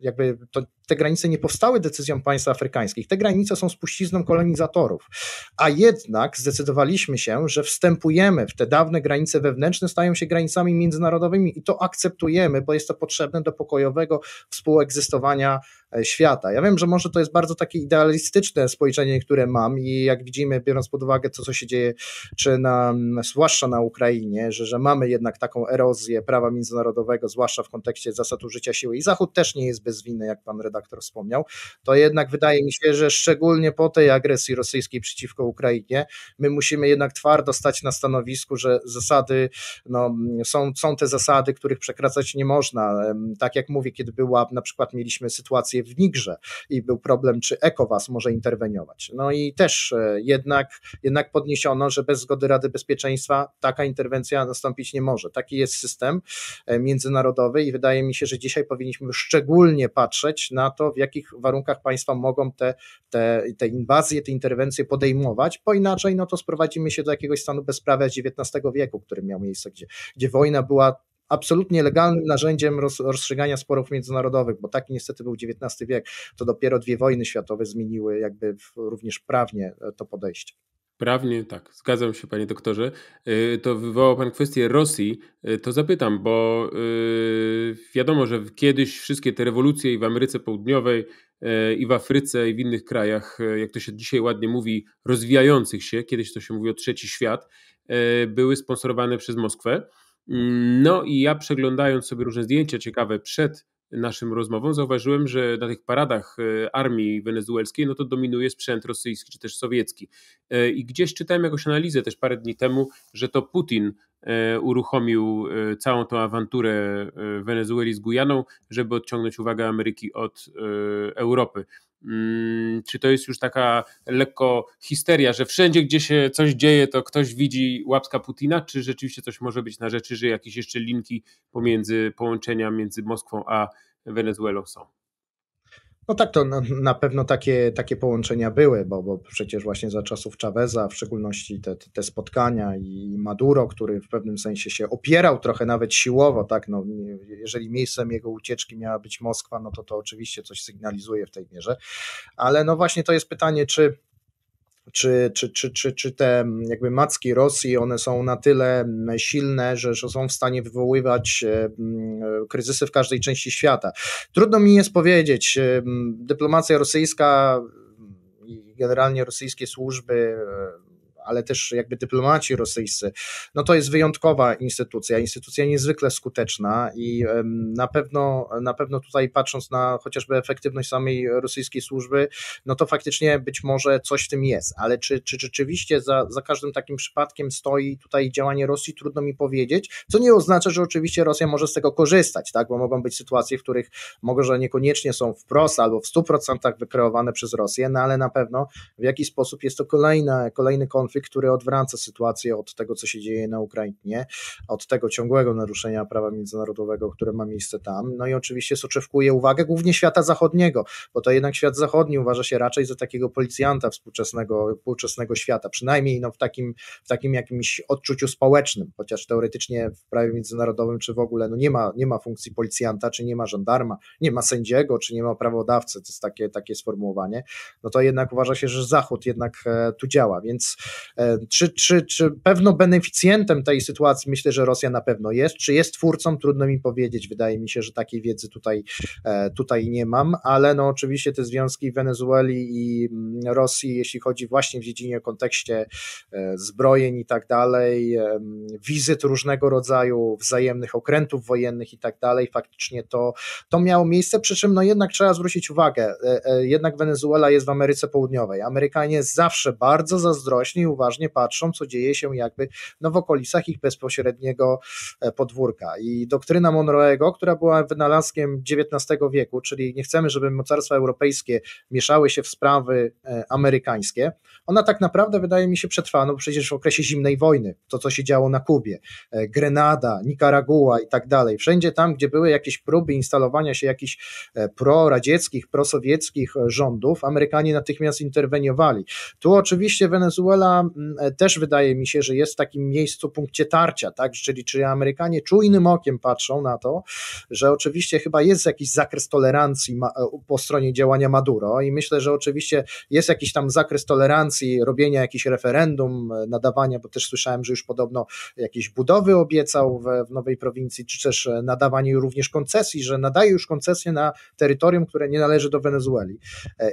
jakby to, te granice nie powstały decyzją państw afrykańskich, te granice są spuścizną kolonizatorów. A jednak zdecydowaliśmy się, że wstępujemy w te dawne granice wewnętrzne, stają się granicami międzynarodowymi i to akceptujemy, bo jest to potrzebne do pokojowego współegzystowania e, świata. Ja wiem, że może to jest bardzo takie idealistyczne spojrzenie, które mam i jak widzimy, biorąc pod uwagę to, co się dzieje, czy na, zwłaszcza na Ukrainie, że, że mamy jednak taką erozję prawa międzynarodowego, zwłaszcza w kontekście zasad użycia siły i Zachód też nie jest bez winy, jak pan redaktor wspomniał, to jednak wydaje mi się, że szczególnie po tej agresji rosyjskiej przeciwko Ukrainie, my musimy jednak twardo stać na stanowisku, że zasady, no, są, są te zasady, których przekraczać nie można. Tak jak mówię, kiedy była, na przykład mieliśmy sytuację w Nigrze i był problem, czy ECOWAS może interweniować. No i też e, jednak, jednak podniesiono, że bez zgody Rady Bezpieczeństwa taka interwencja nastąpić nie może. Taki jest system e, międzynarodowy i wydaje mi się, że dzisiaj powinniśmy szczególnie ogólnie patrzeć na to, w jakich warunkach państwa mogą te, te, te inwazje, te interwencje podejmować, bo inaczej no to sprowadzimy się do jakiegoś stanu bezprawia XIX wieku, który miał miejsce, gdzie, gdzie wojna była absolutnie legalnym narzędziem rozstrzygania sporów międzynarodowych, bo taki niestety był XIX wiek. To dopiero dwie wojny światowe zmieniły jakby również prawnie e, to podejście. Prawnie, tak, zgadzam się, panie doktorze. Y, to wywołał pan kwestię Rosji. Y, to zapytam, bo y, wiadomo, że kiedyś wszystkie te rewolucje i w Ameryce Południowej, i w Afryce, i w innych krajach, jak to się dzisiaj ładnie mówi, rozwijających się, kiedyś to się mówi o trzeci świat, były sponsorowane przez Moskwę. Mm, no i ja przeglądając sobie różne zdjęcia ciekawe przed naszym rozmową zauważyłem, że na tych paradach e, armii wenezuelskiej, no to dominuje sprzęt rosyjski czy też sowiecki. E, I gdzieś czytałem jakąś analizę też parę dni temu, że to Putin e, uruchomił całą tą awanturę Wenezueli z Gujaną, żeby odciągnąć uwagę Ameryki od Europy. Mm, czy to jest już taka lekko histeria, że wszędzie, gdzie się coś dzieje, to ktoś widzi łapska Putina? Czy rzeczywiście coś może być na rzeczy, że jakieś jeszcze linki pomiędzy połączenia między Moskwą a Wenezuelą są? No tak, to na, pewno takie, takie połączenia były, bo, bo przecież właśnie za czasów Chaveza, w szczególności te, te, spotkania i Maduro, który w pewnym sensie się opierał trochę nawet siłowo, tak, no, jeżeli miejscem jego ucieczki miała być Moskwa, no to to oczywiście coś sygnalizuje w tej mierze, ale no właśnie to jest pytanie, czy czy, czy, czy, czy, czy te mm, jakby macki Rosji, one są na tyle mm, silne, że, że są w stanie wywoływać e, mm, e, kryzysy w każdej części świata. Trudno mi jest powiedzieć, e, dyplomacja rosyjska i generalnie rosyjskie służby ale też jakby dyplomaci rosyjscy, no to jest wyjątkowa instytucja, instytucja niezwykle skuteczna i na pewno, na pewno tutaj patrząc na chociażby efektywność samej rosyjskiej służby, no to faktycznie być może coś w tym jest, ale czy, czy rzeczywiście za, za każdym takim przypadkiem stoi tutaj działanie Rosji, trudno mi powiedzieć, co nie oznacza, że oczywiście Rosja może z tego korzystać, tak, bo mogą być sytuacje, w których może niekoniecznie są wprost albo w 100% wykreowane przez Rosję, no ale na pewno w jakiś sposób jest to kolejna, kolejny konflikt, które który odwraca sytuację od tego, co się dzieje na Ukrainie, od tego ciągłego naruszenia prawa międzynarodowego, które ma miejsce tam. No i oczywiście soczewkuje uwagę głównie świata zachodniego, bo to jednak świat zachodni uważa się raczej za takiego policjanta współczesnego, współczesnego świata, przynajmniej no, w, takim, w takim jakimś odczuciu społecznym, chociaż teoretycznie w prawie międzynarodowym czy w ogóle no, nie, ma, nie ma funkcji policjanta, czy nie ma żandarma, nie ma sędziego, czy nie ma prawodawcy, to jest takie, takie sformułowanie, no to jednak uważa się, że Zachód jednak e, tu działa, więc E, czy, czy, czy pewno beneficjentem tej sytuacji myślę, że Rosja na pewno jest. Czy jest twórcą? Trudno mi powiedzieć. Wydaje mi się, że takiej wiedzy tutaj, e, tutaj nie mam, ale no oczywiście te związki Wenezueli i mm, Rosji, jeśli chodzi właśnie w dziedzinie, kontekście e, zbrojeń i tak dalej, mm, wizyt różnego rodzaju, wzajemnych okrętów wojennych i tak dalej, faktycznie to, to miało miejsce, przy czym no jednak trzeba zwrócić uwagę, jednak Wenezuela jest w Ameryce Południowej. Amerykanie zawsze bardzo zazdrośni uważnie patrzą, co dzieje się jakby no, w okolicach ich bezpośredniego e, podwórka. I doktryna Monroego, która była wynalazkiem XIX wieku, czyli nie chcemy, żeby mocarstwa europejskie mieszały się w sprawy e, amerykańskie, ona tak naprawdę wydaje mi się przetrwała, no bo przecież w okresie zimnej wojny, to co się działo na Kubie, e, Grenada, Nikaragua i tak dalej, wszędzie tam, gdzie były jakieś próby instalowania się jakichś proradzieckich, prosowieckich rządów, Amerykanie natychmiast interweniowali. Tu oczywiście Wenezuela E, też wydaje mi się, że jest w takim miejscu, punkcie tarcia, tak? Czyli czy Amerykanie czujnym okiem patrzą na to, że oczywiście chyba jest jakiś zakres tolerancji e, po stronie działania Maduro i myślę, że oczywiście jest jakiś tam zakres tolerancji robienia jakichś referendum, e, nadawania, bo też słyszałem, że już podobno jakieś budowy obiecał w, w nowej prowincji, czy też nadawanie również koncesji, że nadaje już koncesję na terytorium, które nie należy do Wenezueli.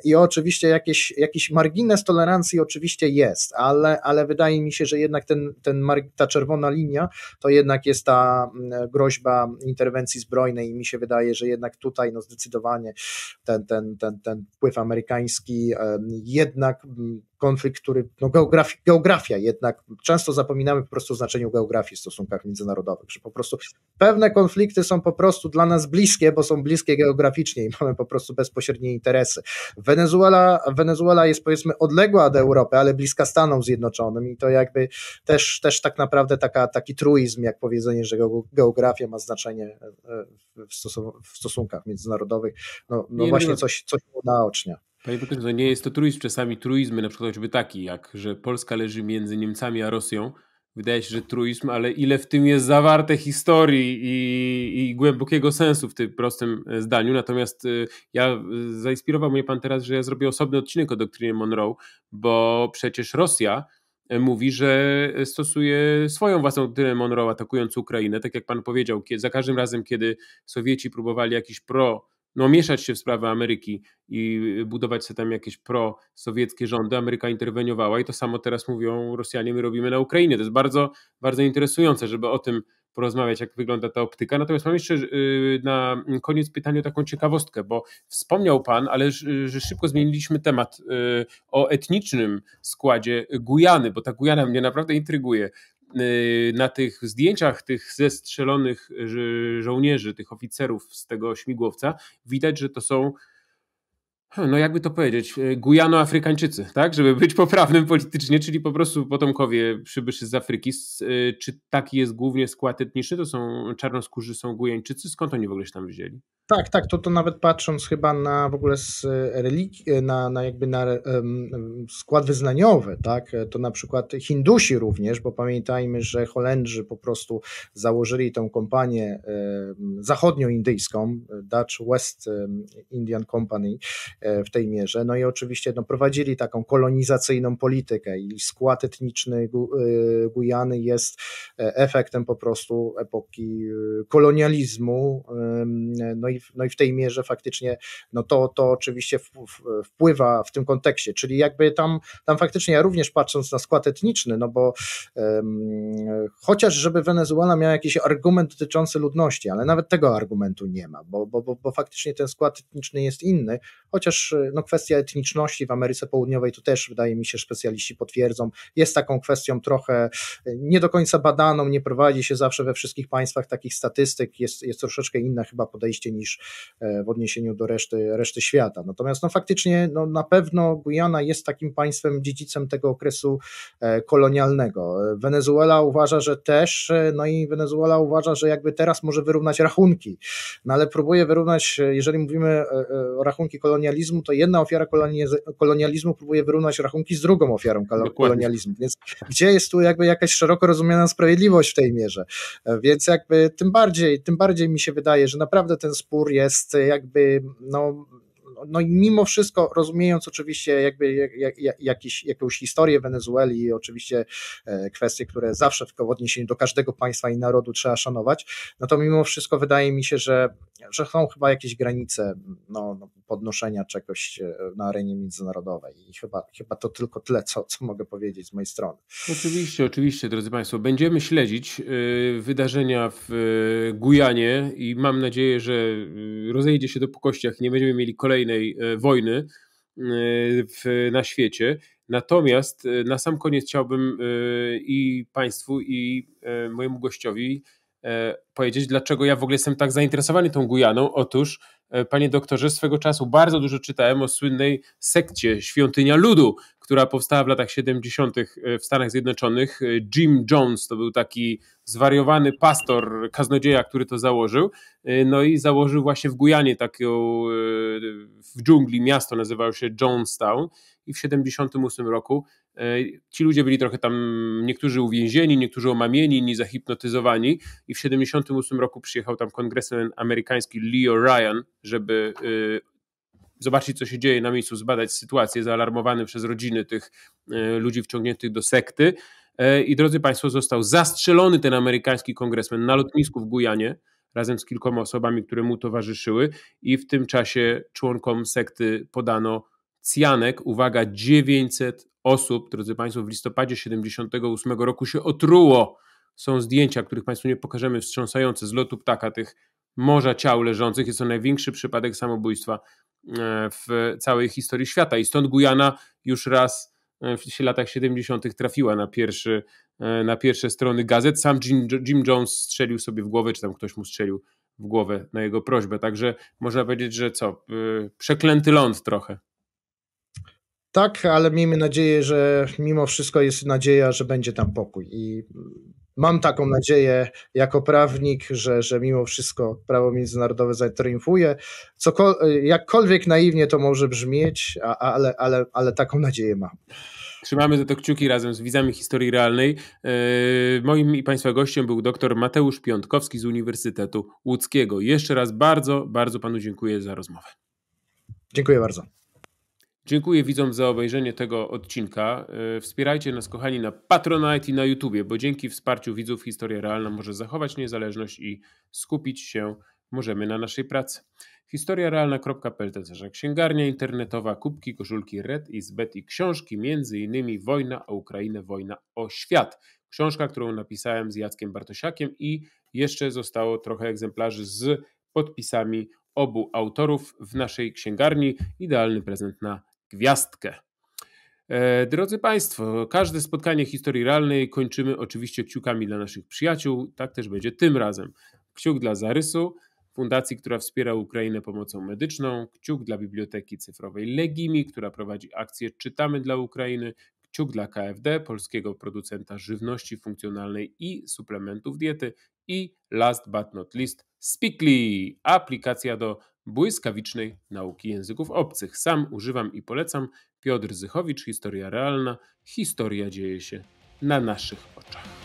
I oczywiście jakieś, jakiś margines tolerancji oczywiście jest, ale ale, ale wydaje mi się, że jednak ten, ten, ta czerwona linia to jednak jest ta mm, groźba interwencji zbrojnej i mi się wydaje, że jednak tutaj no zdecydowanie ten, ten, ten, ten wpływ amerykański jednak mm, konflikt, który, no geografia, geografia jednak, często zapominamy po prostu o znaczeniu geografii w stosunkach międzynarodowych, że po prostu pewne konflikty są po prostu dla nas bliskie, bo są bliskie geograficznie i mamy po prostu bezpośrednie interesy. Wenezuela, Wenezuela jest powiedzmy odległa od Europy, ale bliska Stanom Zjednoczonym i to jakby też, też tak naprawdę taka, taki truizm, jak powiedzenie, że geografia ma znaczenie e, w, stosunkach międzynarodowych, no, no właśnie coś, coś naocznia. Panie profesorze, nie jest to truizm. Czasami truizmy, na przykład choćby taki, jak że Polska leży między Niemcami a Rosją. Wydaje się, że truizm, ale ile w tym jest zawarte historii i, i głębokiego sensu w tym prostym e, zdaniu. Natomiast e, ja e, zainspirował mnie pan teraz, że ja zrobię osobny odcinek o doktrynie Monroe, bo przecież Rosja mówi, że stosuje swoją własną doktrynę Monroe atakując Ukrainę, tak jak pan powiedział, kiedy, za każdym razem, kiedy Sowieci próbowali jakiś pro no, mieszać się w sprawy Ameryki i y, budować sobie tam jakieś prosowieckie rządy. Ameryka interweniowała i to samo teraz mówią Rosjanie, my robimy na Ukrainie. To jest bardzo, bardzo interesujące, żeby o tym porozmawiać, jak wygląda ta optyka. Natomiast mam jeszcze y, na koniec pytanie o taką ciekawostkę, bo wspomniał Pan, ale że szybko zmieniliśmy temat y, o etnicznym składzie Gujany, bo ta Gujana mnie naprawdę intryguje. Y, na tych zdjęciach tych zestrzelonych y, żołnierzy, tych oficerów z tego śmigłowca, widać, że to są Hmm, no jakby to powiedzieć, e, Gujano-Afrykańczycy, tak? Żeby być poprawnym politycznie, czyli po prostu potomkowie przybyszy z Afryki. E, czy taki jest głównie skład etniczny? To są czarnoskórzy, są Gujańczycy? Skąd oni w ogóle się tam wzięli? Tak, tak, to, to nawet patrząc chyba na w ogóle z e, religii, na, na jakby na um, skład wyznaniowy, tak, to na przykład Hindusi również, bo pamiętajmy, że Holendrzy po prostu założyli tą kompanię um, zachodnioindyjską, Dutch West Indian Company, E, w tej mierze. No i oczywiście no, prowadzili taką kolonizacyjną politykę i skład etniczny e, Gujany jest e, efektem po prostu epoki kolonializmu. No i, no i w tej mierze faktycznie no to, to oczywiście wpływa w tym kontekście, czyli jakby tam, tam faktycznie ja również patrząc na skład etniczny, no bo um, chociaż żeby Wenezuela miała jakiś argument dotyczący ludności, ale nawet tego argumentu nie ma, bo, bo, bo, bo faktycznie ten skład etniczny jest inny, chociaż też y, no, kwestia etniczności w Ameryce Południowej, to też wydaje mi się, specjaliści potwierdzą, jest taką kwestią trochę y, nie do końca badaną, nie prowadzi się zawsze we wszystkich państwach takich statystyk, jest, jest troszeczkę inne chyba podejście niż e, w odniesieniu do reszty, reszty świata. Natomiast no, faktycznie no, na pewno Gujana jest takim państwem dziedzicem tego okresu e, kolonialnego. Wenezuela uważa, że też, e, no i Wenezuela uważa, że jakby teraz może wyrównać rachunki, no ale próbuje wyrównać, jeżeli mówimy o rachunki kolonializmu, kolonializmu, to jedna ofiara kolonializmu próbuje wyrównać rachunki z drugą ofiarą kolonializmu. Więc gdzie jest tu jakby jakaś szeroko rozumiana sprawiedliwość w tej mierze? E, więc jakby tym bardziej, tym bardziej mi się wydaje, że naprawdę ten spór jest jakby no, no i mimo wszystko, rozumiejąc oczywiście jakby jak, jak, jakiś, jakąś historię Wenezueli i oczywiście e, kwestie, które zawsze w odniesieniu do każdego państwa i narodu trzeba szanować, no to mimo wszystko wydaje mi się, że, że są chyba jakieś granice no, no podnoszenia czegoś e, na arenie międzynarodowej i chyba, chyba to tylko tyle, co, co mogę powiedzieć z mojej strony. Oczywiście, oczywiście, drodzy Państwo, będziemy śledzić e, wydarzenia w Gujanie i mam nadzieję, że rozejdzie się to po kościach, nie będziemy mieli kolejnych kolejnej e, wojny e, w, na świecie. Natomiast e, na sam koniec chciałbym i Państwu, i mojemu gościowi powiedzieć, dlaczego ja w ogóle jestem tak zainteresowany tą Gujaną. Otóż E, panie doktorze, swego czasu bardzo dużo czytałem o słynnej sekcie Świątynia Ludu, która powstała w latach 70. E, w Stanach Zjednoczonych. E, Jim Jones to był taki zwariowany pastor, kaznodzieja, który to założył. No i założył właśnie w Gujanie taką, w dżungli miasto nazywało się Jonestown i w 78 roku Ci ludzie byli trochę tam, niektórzy uwięzieni, niektórzy omamieni, inni zahipnotyzowani i w 78 roku przyjechał tam kongresmen amerykański Leo Ryan, żeby y, zobaczyć, co się dzieje na miejscu, zbadać sytuację, zaalarmowany przez rodziny tych y, ludzi wciągniętych do sekty. E, I drodzy Państwo, został zastrzelony ten amerykański kongresmen na lotnisku w Gujanie razem z kilkoma osobami, które mu towarzyszyły, i w tym czasie członkom sekty podano cjanek, uwaga, 900 osób, drodzy Państwo, w listopadzie 78 roku się otruło. Są zdjęcia, których Państwu nie pokażemy, wstrząsające z lotu ptaka tych morza ciał leżących. Jest to największy przypadek samobójstwa e, w całej historii świata. I stąd Gujana już raz e, w latach 70. trafiła na, pierwszy, e, na pierwsze strony gazet. Sam Jim, Jim Jones strzelił sobie w głowę, czy tam ktoś mu strzelił w głowę na jego prośbę. Także można powiedzieć, że co, przeklęty ląd trochę. Tak, ale miejmy nadzieję, że mimo wszystko jest nadzieja, że będzie tam pokój. I Mam taką nadzieję jako prawnik, że, że mimo wszystko prawo międzynarodowe zatriumfuje. Cokol, jakkolwiek naiwnie to może brzmieć, a, ale, ale, ale taką nadzieję mam. Trzymamy za to kciuki razem z widzami historii realnej. Yy, moim i Państwa gościem był dr Mateusz Piątkowski z Uniwersytetu Łódzkiego. Jeszcze raz bardzo, bardzo Panu dziękuję za rozmowę. Dziękuję bardzo. Dziękuję widzom za obejrzenie tego odcinka. E, wspierajcie nas, kochani, na Patronite i na YouTubie, bo dzięki wsparciu widzów Historia Realna może zachować niezależność i skupić się możemy na naszej pracy. historiarealna.pl to nasza księgarnia internetowa, kubki, koszulki Red i Zbet i książki, między innymi Wojna o Ukrainę, Wojna o Świat. Książka, którą napisałem z Jackiem Bartosiakiem i jeszcze zostało trochę egzemplarzy z podpisami obu autorów w naszej księgarni. Idealny prezent na gwiazdkę. E, drodzy Państwo, każde spotkanie historii realnej kończymy oczywiście kciukami dla naszych przyjaciół. Tak też będzie tym razem. Kciuk dla Zarysu, fundacji, która wspiera Ukrainę pomocą medyczną, kciuk dla Biblioteki Cyfrowej Legimi, która prowadzi akcję Czytamy dla Ukrainy, kciuk dla KFD, polskiego producenta żywności funkcjonalnej i suplementów diety i last but not least Speakly, aplikacja do błyskawicznej nauki języków obcych. Sam używam i polecam Piotr Zychowicz, Historia Realna. Historia dzieje się na naszych oczach.